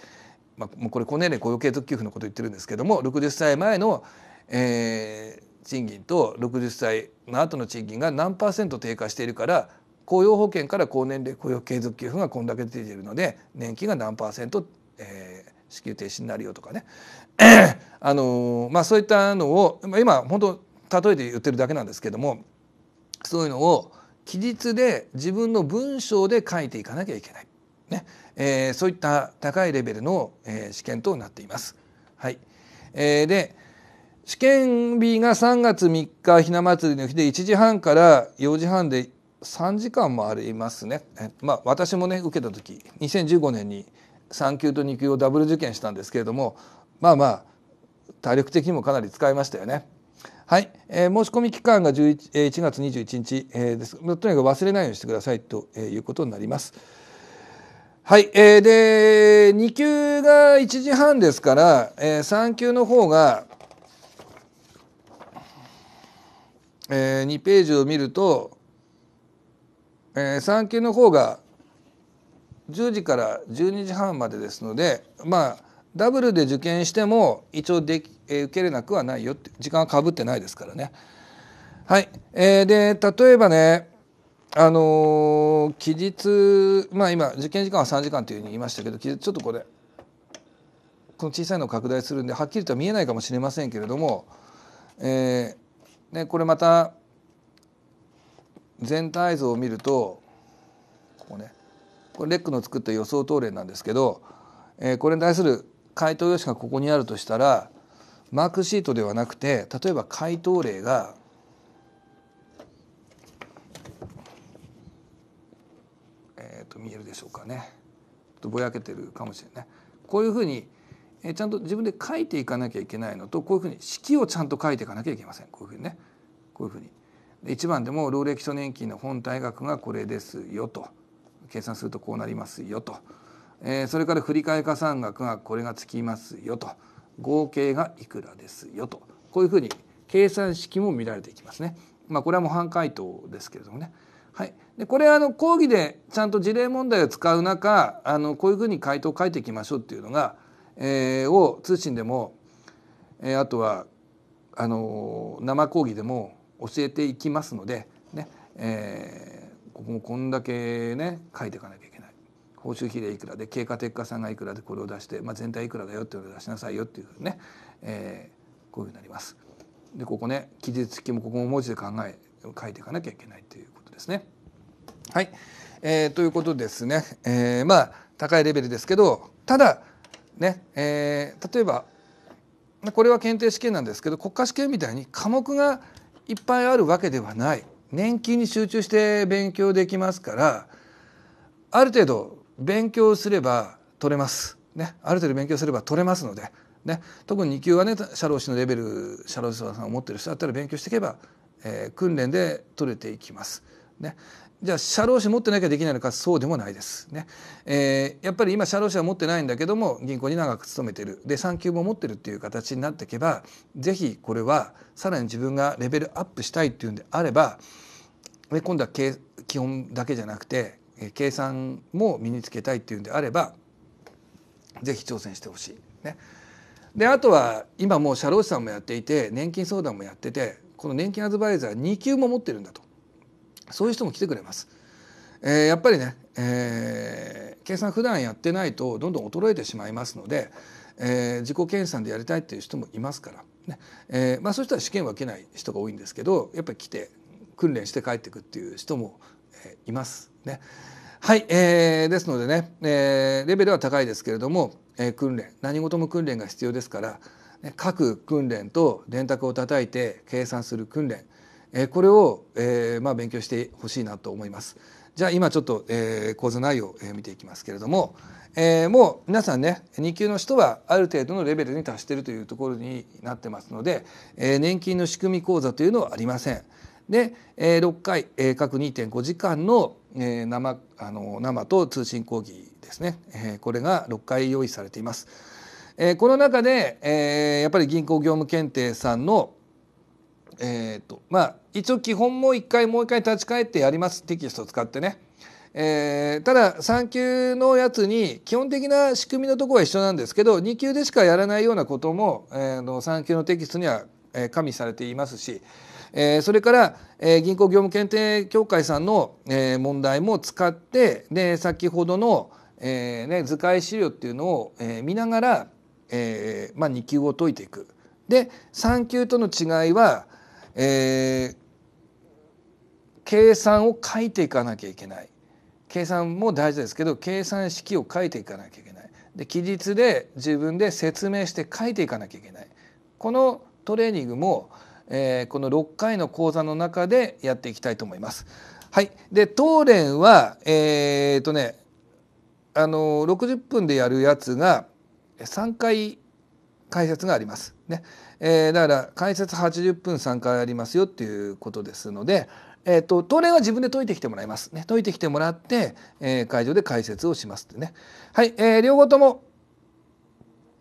まあ、もうこれ高年齢雇用継続給付のこと言ってるんですけども60歳前の、えー、賃金と60歳の後の賃金が何パーセント低下しているから雇用保険から高年齢雇用継続給付がこんだけ出ているので年金が何パーセント、えー、支給停止になるよとかね (clears throat) あのー、まあ、そういったのを今本当例えて言ってるだけなんですけどもそういうのを記述で自分の文章で書いていかなきゃいけない、ねえー、そういった高いレベルの、えー、試験となっています。はいえー、で試験日が3月3日ひな祭りの日で1時半から4時半で3時間もありますね。えまあ、私もね受けた時2015年に3級と2級をダブル受験したんですけれどもまあまあ体力的にもかなり使いましたよね。はい、えー、申し込み期間が11、えー、1月21日、えー、です。とにかく忘れないようにしてくださいということになります。はい、えー、で2級が1時半ですから、えー、3級の方が、えー、2ページを見ると、えー、3級の方が10時から12時半までですのでまあダブルで受験しても一応できえー、受けれなくはないよって時間はかぶってないですからね。はい、えー、で例えばねあのー、期日まあ今受験時間は3時間というふうに言いましたけど期日ちょっとこれこの小さいのを拡大するんではっきりとは見えないかもしれませんけれども、えーね、これまた全体像を見るとここねこれレックの作った予想答例なんですけど、えー、これに対する回答用紙がここにあるとしたらマークシートではなくて例えば回答例がえっ、と見えるでしょうかねちょっとぼやけてるかもしれない。こういうふうにえちゃんと自分で書いていかなきゃいけないのとこういうふうに式をちゃんと書いていかなきゃいけませんこういうふうにねこういうふうに。1番でも老齢基礎年金の本体額がこれですよと計算するとこうなりますよと、えー、それから振替加算額がこれがつきますよと。合計がいくらですよとこういうふうに計算式も見られていきますね。まあ、これは模範解答ですけれどもね。はい、でこれあの講義でちゃんと事例問題を使う中あのこういうふうに回答を書いていきましょうっていうのが、えー、を通信でも、えー、あとはあの生講義でも教えていきますのでね、ねえー、ここもこんだけね書いていかなきゃいけない。報酬比例いくらで経過鉄火さんがいくらでこれを出して、まあ、全体いくらだよっていうのを出しなさいよっていうふうにね、えー、こういうふうになります。でここね記述式もここも文字で考え書いていかなきゃいけないということですね。はい、えー、ということですね、えー、まあ高いレベルですけどただね、えー、例えばこれは検定試験なんですけど国家試験みたいに科目がいっぱいあるわけではない年金に集中して勉強できますからある程度勉強すれば取れます。ね、ある程度勉強すれば取れますので、ね、特に2級はね社労士のレベル社労士さんを持ってる人だったら勉強していけば、えー、訓練で取れていきます。ね、じゃあ社労士持ってなきゃできないのかそうでもないですね、えー、やっぱり今社労士は持ってないんだけども銀行に長く勤めてるで3級も持ってるっていう形になっていけば是非これはさらに自分がレベルアップしたいっていうんであれば今度は基本だけじゃなくて計算も身につけたいっていうんであれば是非挑戦してほしい。ね、であとは今もう社労士さんもやっていて年金相談もやっててこの年金アドバイザー2級も持ってるんだとそういう人も来てくれます。えー、やっぱりね、えー、計算普段やってないとどんどん衰えてしまいますので、えー、自己計算でやりたいっていう人もいますからね、ねえまあ、そうしたら試験は受けない人が多いんですけどやっぱり来て訓練して帰ってくっていう人も、えいます。ね。はい、えー、ですのでね、えー、レベルは高いですけれども、えー、訓練何事も訓練が必要ですから、ね、各訓練と電卓を叩いて計算する訓練、えー、これを、えーまあ、勉強してほしいなと思います。じゃあ今ちょっと、えー、講座内容を、え見ていきますけれども、えー、もう皆さんね2級の人はある程度のレベルに達しているというところになってますので、えー、年金の仕組み講座というのはありません。で、えー、6回、えー、各2.5時間のえ生あの生と通信講義ですね、えこれが6回用意されています。えこの中で、えやっぱり銀行業務検定さんの、えーとまあ、一応基本も1回もう1回立ち返ってやりますテキストを使ってね。えー、ただ3級のやつに基本的な仕組みのとこは一緒なんですけど2級でしかやらないようなことも、えー、の3級のテキストには、え加味されていますし、えー、それから、えー、銀行業務検定協会さんの、えー、問題も使ってで先ほどの、えーね、図解資料っていうのを、えー、見ながら、えーまあ、2級を解いていく。で3級との違いは、えー、計算を書いていかなきゃいけない。計算も大事ですけど計算式を書いていかなきゃいけない。で記述で自分で説明して書いていかなきゃいけない。このトレーニングも、えー、この6回の講座の中でやっていきたいと思います。はい、で当連はえー、とねあの60分でやるやつが3回解説があります。ねえー、だから解説80分3回ありますよっていうことですので、えーと、当連は自分で解いてきてもらいます、ね、解いてきてもらって、えー、会場で解説をしますってね。はい、えー、両方とも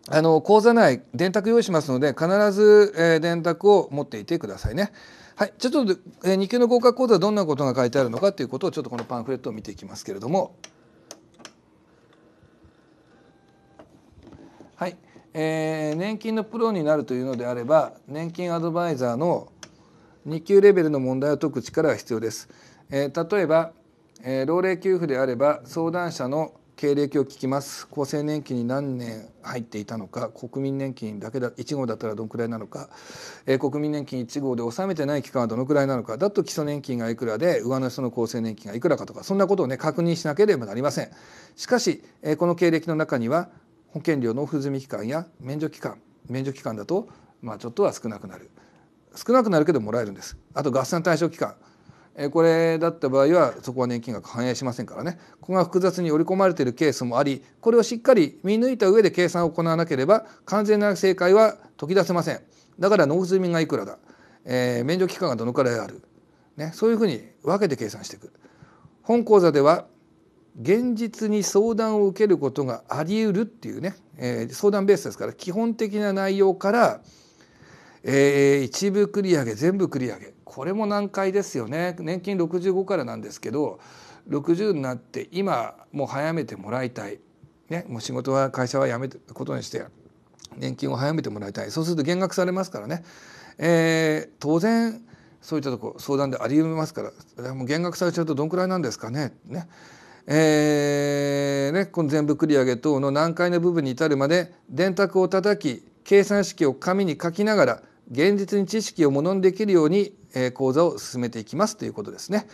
あの口座内電卓用意しますので必ず、えー、電卓を持っていてくださいね。はい、ちょっと、えー、2級の合格講座はどんなことが書いてあるのかということをちょっとこのパンフレットを見ていきますけれども。はい、えー、年金のプロになるというのであれば年金アドバイザーの2級レベルの問題を解く力が必要です。えー、例えば、えー、老齢給付であれば相談者の経歴を聞きます厚生年金に何年入っていたのか国民年金だけだ1号だったらどのくらいなのか、えー、国民年金1号で納めてない期間はどのくらいなのかだと基礎年金がいくらで上の人の厚生年金がいくらかとかそんなことをね確認しなければなりません。しかし、えー、この経歴の中には保険料納付済み期間や免除期間免除期間だとまあちょっとは少なくなる少なくなるけどもらえるんですあと合算対象期間これだった場合はそこは年金額反映しませんからねここが複雑に織り込まれているケースもありこれをしっかり見抜いた上で計算を行わなければ完全な正解は解き出せませんだから納付民がいくらだ、えー、免除期間がどのくらいある、ね、そういうふうに分けて計算していく本講座では現実に相談を受けることがあり得るっていうね、えー、相談ベースですから基本的な内容から、えー、一部繰り上げ全部繰り上げこれも難解ですよね年金65からなんですけど60になって今もう早めてもらいたい、ね、もう仕事は会社は辞めることにして年金を早めてもらいたいそうすると減額されますからね、えー、当然そういったとこ相談であり得ますからもう減額されちゃうとどんくらいなんですかね。ねえー、ねこの全部繰り上げ等の難解の部分に至るまで電卓を叩き計算式を紙に書きながら現実に知識をものにできるように、えー、講座を進めていきますということですね。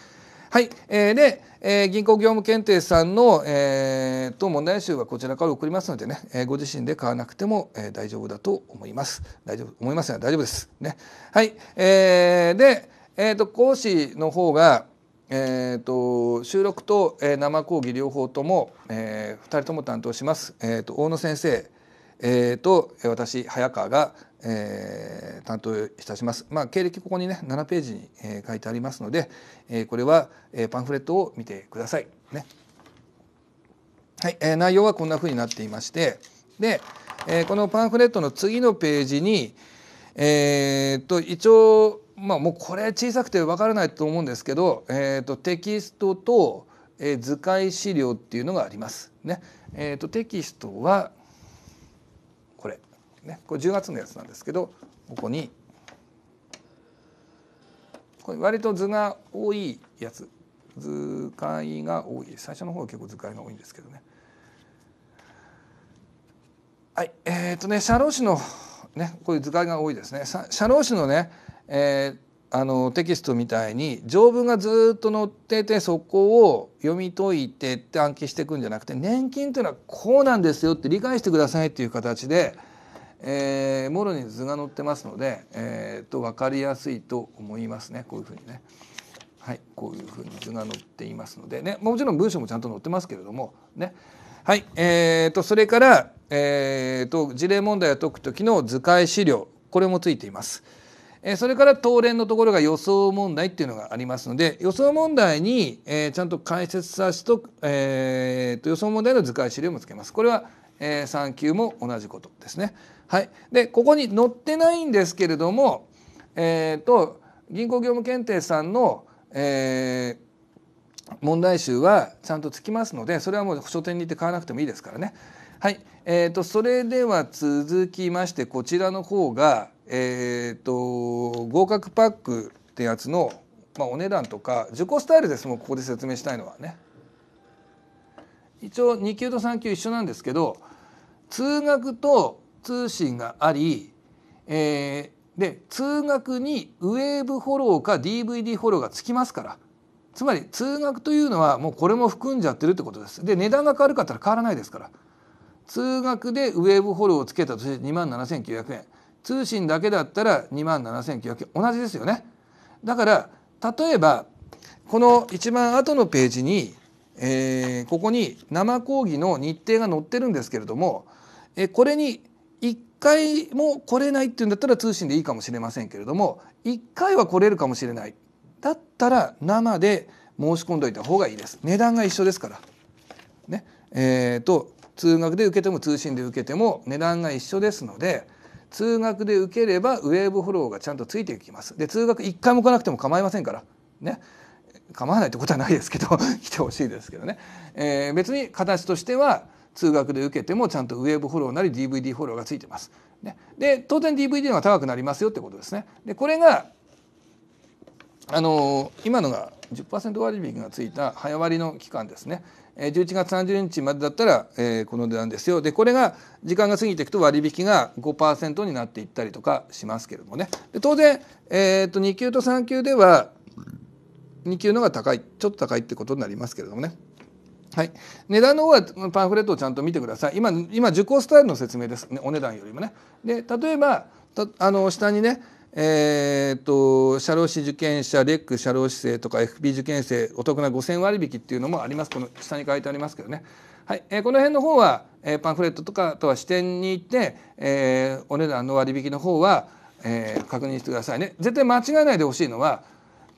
はい、えー、で、えー、銀行業務検定さんの、えー、と問題集はこちらから送りますのでね、えー、ご自身で買わなくても、えー、大丈夫だと思います。大丈夫思いますが大丈夫です。ね、はい、えー、で、えーと、講師の方が、えーと、収録と、えー、生講義両方とも、えー、2人とも担当します、えーと、と大野先生、えー、と私早川がえー、担当いたします、まあ、経歴ここにね7ページに、えー、書いてありますので、えー、これは、えー、パンフレットを見てください。ねはいえー、内容はこんなふうになっていましてで、えー、このパンフレットの次のページに、えー、と一応、まあ、もうこれ小さくて分からないと思うんですけど、えー、とテキストと、えー、図解資料っていうのがあります。ねえー、とテキストはねこれ10月のやつなんですけどここにこれ割と図が多いやつ図解が多い最初の方は結構図解が多いんですけどね。はいえっ、ー、とね社労士のねこういう図解が多いですね。社労士のね、えー、あのテキストみたいに条文がずっと載っててそこを読み解いてって暗記していくんじゃなくて年金というのはこうなんですよって理解してくださいっていう形で。えー、もろに図が載ってますので、えーっと、分かりやすいと思いますねこういうふうにね。はい、こういうふうに図が載っていますのでねもちろん文章もちゃんと載ってますけれどもねはいえーと、それから、えーと、事例問題を解く時の図解資料これもついています。えー、それから当連のところが予想問題っていうのがありますので予想問題に、えー、ちゃんと解説させと,、えーと、と予想問題の図解資料もつけます。これは、えー、3級も同じことですね。はい、でここに載ってないんですけれども、えーと、銀行業務検定さんの、えー、問題集はちゃんとつきますのでそれはもう書店に行って買わなくてもいいですからね。はいえーと、それでは続きましてこちらの方が、えーと、と合格パックってやつの、まあ、お値段とか受講スタイルですもうここで説明したいのはね。一応2級と3級一緒なんですけど通学と通信があり、えー、で通学にウェーブフォローか DVD フォローがつきますからつまり通学というのはもうこれも含んじゃってるってことです。で値段が変わるかったら変わらないですから通学でウェーブフォローをつけたとして2万7900円通信だけだったら2万7900円同じですよね。だから例えばこの一番後のページに、えー、ここに生講義の日程が載ってるんですけれども、えこれに回も来れないっていうんだったら通信でいいかもしれませんけれども1回は来れるかもしれないだったら生で申し込んどいた方がいいです値段が一緒ですから。ねえーと、通学で受けても通信で受けても値段が一緒ですので通学で受ければウェーブフォローがちゃんとついてきます。で通学1回も来なくても構いませんからね構わないってことはないですけど (laughs) 来てほしいですけどね、えー、別に形としては通学で受けてもちゃんとウェーブフォローなり DVD フォローがついてます。ね、で当然 DVD のが高くなりますよってことですね。でこれがあの今のが10%割引がついた早割の期間ですね。11月30日までだったら、えー、この値段ですよでこれが時間が過ぎていくと割引が5%になっていったりとかしますけれどもねで当然、えー、と2級と3級では2級のが高いちょっと高いってことになりますけれどもね。はい、値段の方はパンフレットをちゃんと見てください今今受講スタイルの説明ですねお値段よりもね。で例えばあの下にねえーと、と社労士受験者レック社労士生とか FP 受験生お得な5,000割引っていうのもありますこの下に書いてありますけどね、はいえー、この辺の方は、えー、パンフレットとかあとは支店に行って、えー、お値段の割引の方は、えー、確認してくださいね絶対間違えないでほしいのは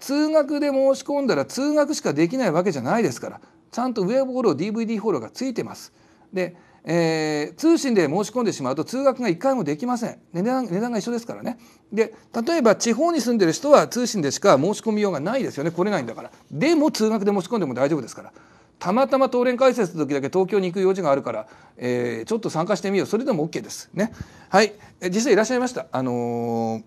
通学で申し込んだら通学しかできないわけじゃないですからちゃんとウェブフォロー DVD フォローがついてます。で、えー、通信で申し込んでしまうと通学が1回もできません値段値段が一緒ですからねで例えば地方に住んでる人は通信でしか申し込みようがないですよね来れないんだからでも通学で申し込んでも大丈夫ですからたまたま東連開設の時だけ東京に行く用事があるから、えー、ちょっと参加してみようそれでも OK ですねはい実際いらっしゃいましたあの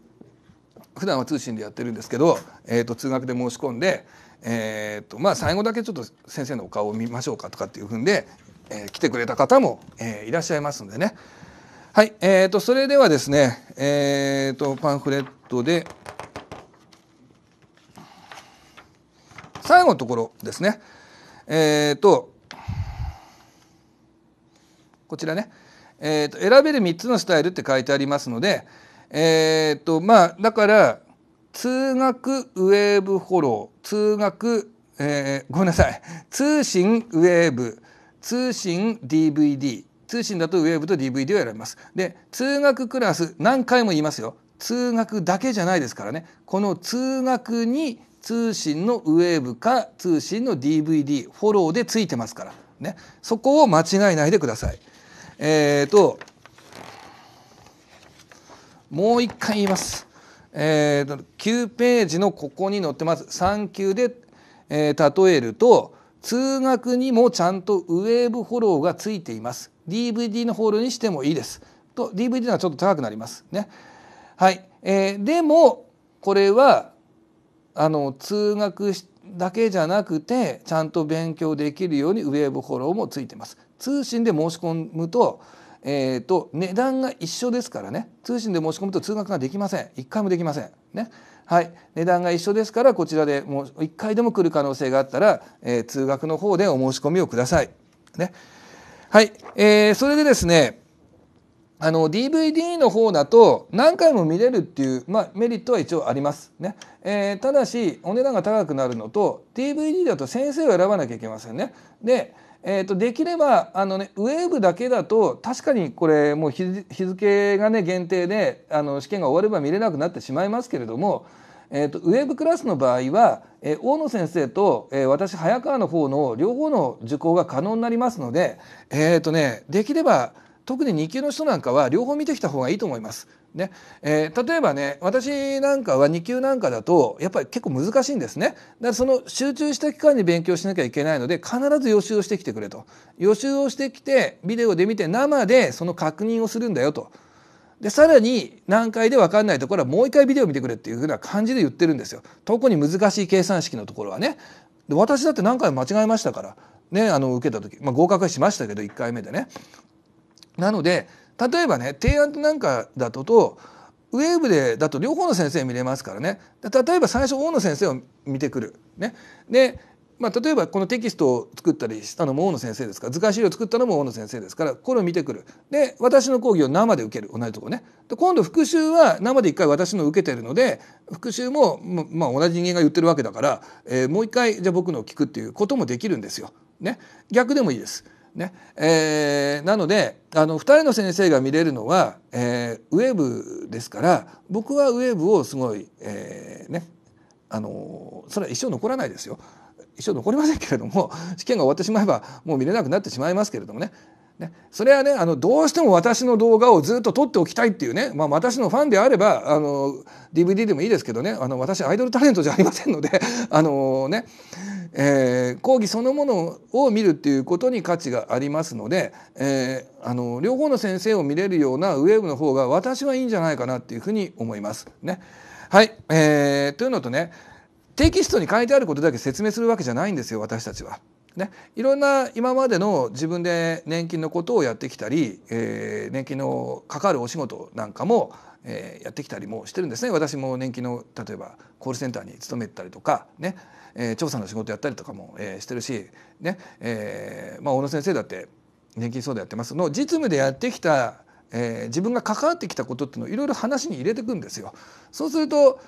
ー、普段は通信でやってるんですけど、えーと、と通学で申し込んでえーとまあ、最後だけちょっと先生のお顔を見ましょうかとかっていうふうで、えー、来てくれた方も、えー、いらっしゃいますんでね。はい、えーと、それではですね、えーと、パンフレットで最後のところですね。えーと、とこちらね、えーと「選べる3つのスタイル」って書いてありますので、えーとまあ、だから通学ウェーブフォロー通学、えー、ごめんなさい通信ウェーブ通信 DVD 通信だとウェーブと DVD を選びます。で通学クラス何回も言いますよ通学だけじゃないですからねこの通学に通信のウェーブか通信の DVD フォローでついてますから、ね、そこを間違えないでください。えーともう一回言います。えー、9ページのここに載ってます3級で、えー、例えると通学にもちゃんとウェーブフォローがついています DVD のホールにしてもいいですと DVD はちょっと高くなりますねはい、えー、でもこれはあの通学だけじゃなくてちゃんと勉強できるようにウェーブフォローもついてます通信で申し込むとえーと、値段が一緒ですからね通信で申し込むと通学ができません1回もできません。ねはい、値段が一緒ですからこちらでもう1回でも来る可能性があったら、えー、通学の方でお申し込みをください。ねはい、えー、それでですねあの DVD の方だと何回も見れるっていう、まあ、メリットは一応ありますね、えー、ただしお値段が高くなるのと DVD だと先生を選ばなきゃいけませんねでえーと、できればあの、ね、ウェーブだけだと確かにこれもう日付がね限定であの試験が終われば見れなくなってしまいますけれども、えーと、とウェーブクラスの場合は、えー、大野先生と、えー、私早川の方の両方の受講が可能になりますので、えーとね、できれば特に2級の人なんかは両方見てきた方がいいと思います。ねえー、例えばね私なんかは2級なんかだとやっぱり結構難しいんですねだからその集中した期間に勉強しなきゃいけないので必ず予習をしてきてくれと予習をしてきてビデオで見て生でその確認をするんだよとでさらに何回で分かんないところはもう一回ビデオ見てくれっていうふうな感じで言ってるんですよ特に難しい計算式のところはねで私だって何回も間違えましたからねあの受けた時、まあ、合格はしましたけど1回目でねなので例えばね提案なんかだととウェーブでだと両方の先生見れますからね例えば最初大野先生を見てくる。ね、でまあ、例えばこのテキストを作ったりしたのも大野先生ですから図鑑資料を作ったのも大野先生ですからこれを見てくるで私の講義を生で受ける同じとこねで今度復習は生で一回私の受けてるので復習も、まあ、同じ人間が言ってるわけだから、えー、もう一回じゃあ僕のを聞くっていうこともできるんですよ。ね、逆でもいいです。ねえー、なのであの2人の先生が見れるのは、えー、ウェブですから僕はウェブをすごい、えー、ねあのそれは一生残らないですよ一生残りませんけれども試験が終わってしまえばもう見れなくなってしまいますけれどもねね、それはねあのどうしても私の動画をずっと撮っておきたいっていうね、まあ、私のファンであればあの DVD でもいいですけどねあの私アイドルタレントじゃありませんので (laughs) あのね、えー、講義そのものを見るっていうことに価値がありますので、えー、あの両方の先生を見れるようなウェーブの方が私はいいんじゃないかなっていうふうに思います。ね、はい、えー、というのとねテキストに書いてあることだけ説明するわけじゃないんですよ私たちは。ね、いろんな今までの自分で年金のことをやってきたり、えー、年金のかかるお仕事なんかも、えー、やってきたりもしてるんですね私も年金の例えばコールセンターに勤めたりとかね、えー、調査の仕事やったりとかも、えー、してるし、ねえーまあ、小野先生だって年金相談やってますの実務でやってきたえー、自分が関わってきたことっていうのをいろいろ話に入れていくんですよ。そうすると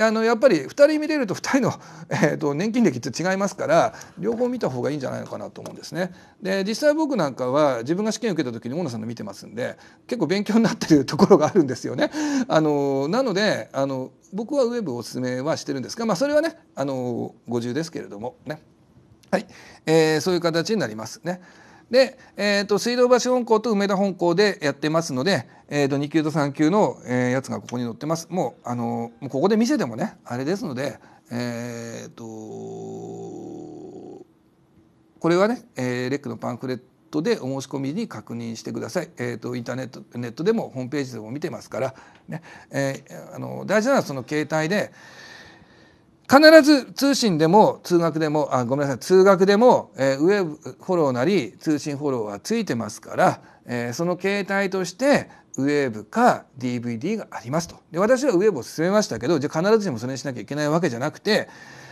あのやっぱり2人見れると2人の、(laughs) えー、と年金歴って違いますから両方見た方がいいんじゃないのかなと思うんですね。で実際僕なんかは自分が試験受けた時に大野さんの見てますんで結構勉強になってるところがあるんですよね。あのなのであの僕はウェブおすすめはしてるんですが、まあ、それはねあの50ですけれどもね、はいえー、そういう形になりますね。で、えー、と水道橋本校と梅田本校でやってますので、えー、と2級と3級の、えやつがここに載ってますもうあのもうここで見せてもねあれですのでえっ、とこれはね、えレックのパンフレットでお申し込みに確認してください。えっ、ー、とインターネットネットでもホームページでも見てますからね。えー、あの大事なのはその携帯で必ず通信でも通学でもあごめんなさい通学でも、えー、ウェブフォローなり通信フォローはついてますから、えー、その携帯としてウェーブか DVD がありますとで私はウェブを勧めましたけどじゃあ必ずしもそれにしなきゃいけないわけじゃなくて、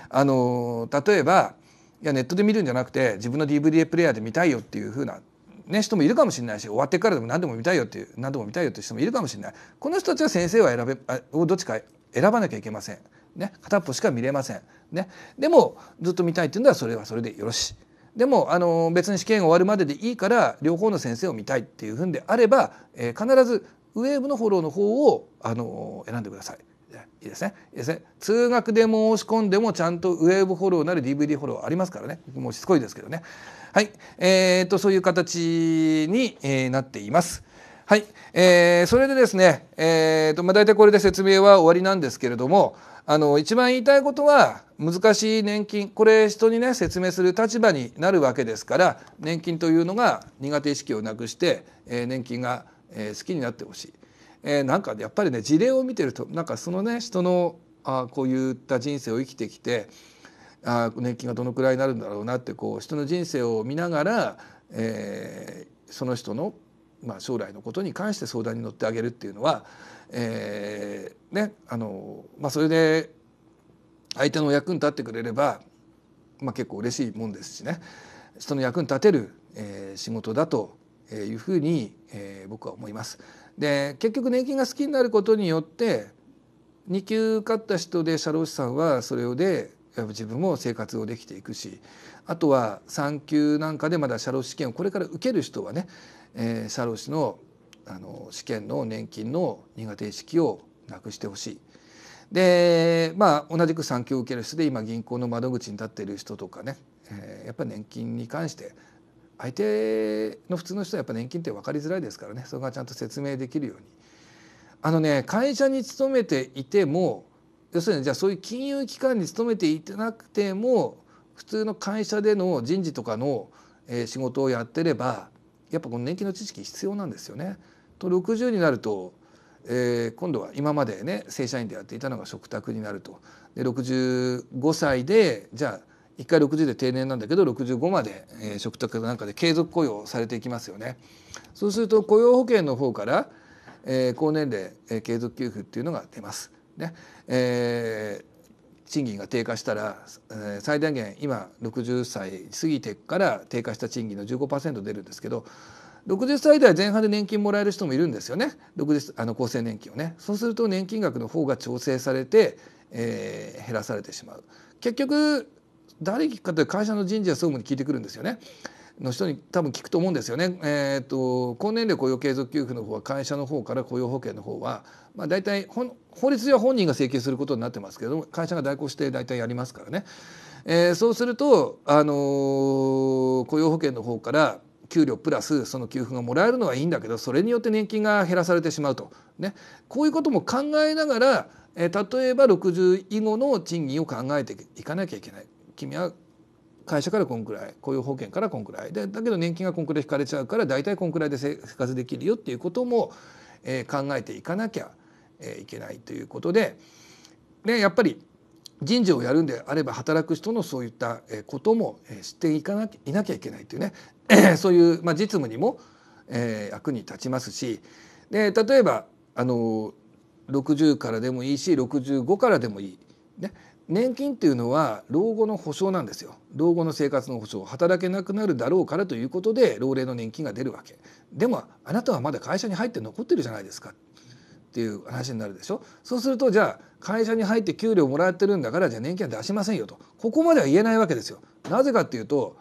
あのー、例えばいやネットで見るんじゃなくて自分の DVD プレイヤーで見たいよっていうふうな、ね、人もいるかもしれないし終わってからでも何でも見たいよっていう何でも見たいよっていう人もいるかもしれないこの人たちは先生は選べをどっちか選ばなきゃいけません。ね、片っぽしか見れません、ね、でもずっと見たいっていうのはそれはそれでよろしい。でもあの別に試験が終わるまででいいから両方の先生を見たいっていうふうであれば、えー、必ずウェーブのフォローの方をあの選んでください。いいですねいいですね通学で申し込んでもちゃんとウェーブフォローなる DVD フォローありますからねもうしつこいですけどねはいえー、っとそういう形に、えー、なっています。はい、えー、それでですね、えーとまあ、大体これで説明は終わりなんですけれども、あの一番言いたいことは難しい年金これ人にね説明する立場になるわけですから年金というのが苦手意識をなくして、えー、年金が、えー、好きになってほしい、えー、なんかやっぱりね事例を見てるとなんかそのね人のあこういった人生を生きてきてあ年金がどのくらいになるんだろうなってこう人の人生を見ながら、えー、その人の、まあ、将来のことに関して相談に乗ってあげるっていうのはえー、ねあのまあ、それで相手の役に立ってくれれば、まあ、結構嬉しいもんですしね人の役に立てる、えー、仕事だというふうに、えー、僕は思います。で結局年金が好きになることによって2級勝った人で社労士さんはそれで自分も生活をできていくしあとは3級なんかでまだ社労士試験をこれから受ける人はね、えー、社労士のあの試験の年金の苦手意識をなくしてほしい。でまあ同じく産休を受ける人で今銀行の窓口に立っている人とかね、えー、やっぱ年金に関して相手の普通の人はやっぱ年金って分かりづらいですからねそれがちゃんと説明できるように。あのね会社に勤めていても要するにじゃあそういう金融機関に勤めていてなくても普通の会社での人事とかの仕事をやってればやっぱこの年金の知識必要なんですよね。と60になると、えー、今度は今までね正社員でやっていたのが嘱託になるとで65歳でじゃあ一回60で定年なんだけど65まで、えー、嘱託なんかで継続雇用されていきますよね。そうすると雇用保険の方から、えー、高年齢、えー、継続給付っていうのが出ます。ねえー、賃金が低下したら、えー、最大限今60歳過ぎてから低下した賃金の15%出るんですけど60歳代前半で年金もらえる人もいるんですよね60あの厚生年金をね。そうすると年金額の方が調整されて、えー、減らされてしまう。結局誰かというと会社の人事や総務に聞いてくるんですよね。の人に多分聞くと思うんですよね。えーと、高年齢雇用継続給付の方は会社の方から雇用保険の方は、まあ、大体法律上は本人が請求することになってますけども会社が代行して大体やりますからね。えー、そうすると、あのー、雇用保険の方から給料プラスその給付がもらえるのはいいんだけどそれによって年金が減らされてしまうと、ね、こういうことも考えながら、えー、例えば60以後の賃金を考えていかなきゃいけない。君は会社からこんくらい雇用保険からこんくらいでだけど年金がこんくらい引かれちゃうから大体こんくらいで生活できるよっていうことも、えー、考えていかなきゃ、えー、いけないということで、ね、やっぱり人事をやるんであれば働く人のそういったことも知っていかなきいなきゃいけないというね (clears throat) そういう、まあ、実務にも、えー、役に立ちますしで例えばあの60からでもいいし65からでもいい。ね年金っていうのは老後の保障なんですよ老後の生活の保障働けなくなるだろうからということで老齢の年金が出るわけでもあなたはまだ会社に入って残ってるじゃないですかっていう話になるでしょそうするとじゃあ会社に入って給料もらってるんだからじゃあ年金は出しませんよとここまでは言えないわけですよなぜかっていうと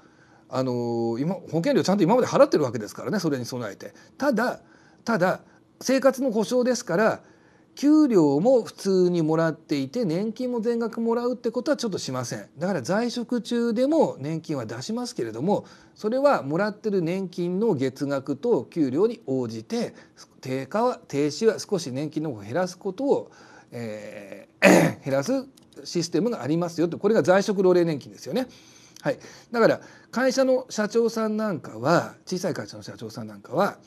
あの今保険料ちゃんと今まで払ってるわけですからねそれに備えてただただ生活の保障ですから給料も普通にもらっていて年金も全額もらうってことはちょっとしませんだから在職中でも年金は出しますけれどもそれはもらってる年金の月額と給料に応じて低下は停止は少し年金の方を減らすことを、えー、(coughs) 減らすシステムがありますよってこれが在職老齢年金ですよね。はい、だから会社の社長さんなんかは小さい会社の社長さんなんかは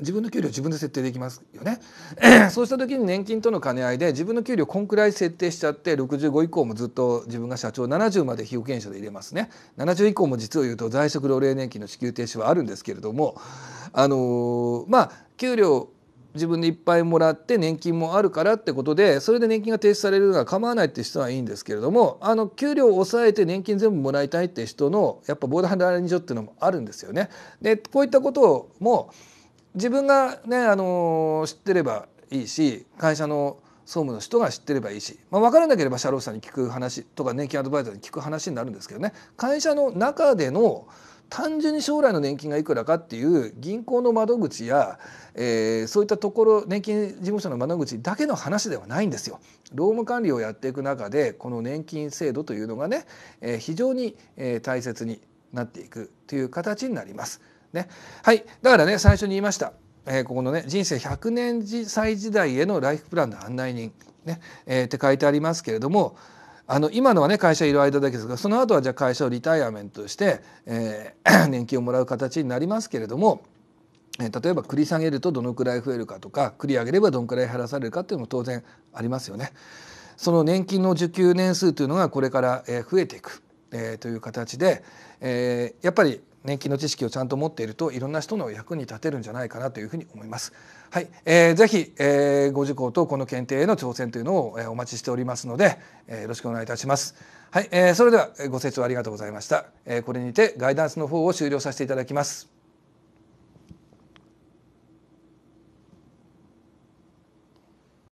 自分の給料自分で設定できますよね (clears throat) そうした時に年金との兼ね合いで自分の給料こんくらい設定しちゃって65以降もずっと自分が社長70まで被保険者で入れますね70以降も実を言うと在職老齢年金の支給停止はあるんですけれどもあのー、まあ給料自分でいっぱいもらって年金もあるからってことでそれで年金が停止されるのは構わないって人はいいんですけれどもあの給料を抑えて年金全部もらいたいって人のやっぱボーダーライン上っていうのもあるんですよね。でこういったことも自分がね、あの知ってればいいし会社の総務の人が知ってればいいし、まあ、分からなければ社労士さんに聞く話とか年金アドバイザーに聞く話になるんですけどね会社の中での単純に将来の年金がいくらかっていう銀行の窓口や、えー、そういったところ年金事務所の窓口だけの話ではないんですよ。労務管理をやっていく中でこの年金制度というのがね、えー、非常に、えー、大切になっていくという形になります。ね。はい。だからね、最初に言いました。えー、ここのね、人生100年時歳時代へのライフプランの案内人、ね、えー、って書いてありますけれども、あの今のはね会社いる間だけですがその後はじゃあ会社をリタイアメントして、えー、(clears throat) 年金をもらう形になりますけれども、え例えば繰り下げるとどのくらい増えるかとか繰り上げればどのくらい減らされるかっていうのも当然ありますよね。その年金の受給年数というのがこれから増えていく、えー、という形で、えー、やっぱり年金の知識をちゃんと持っているといろんな人の役に立てるんじゃないかなというふうに思います。はい、えー、ぜひ、えー、ご受講とこの検定への挑戦というのを、えー、お待ちしておりますので、えー、よろしくお願いいたします。はい、えー、それではご清聴ありがとうございました。えー、これにてガイダンスの方を終了させていただきます。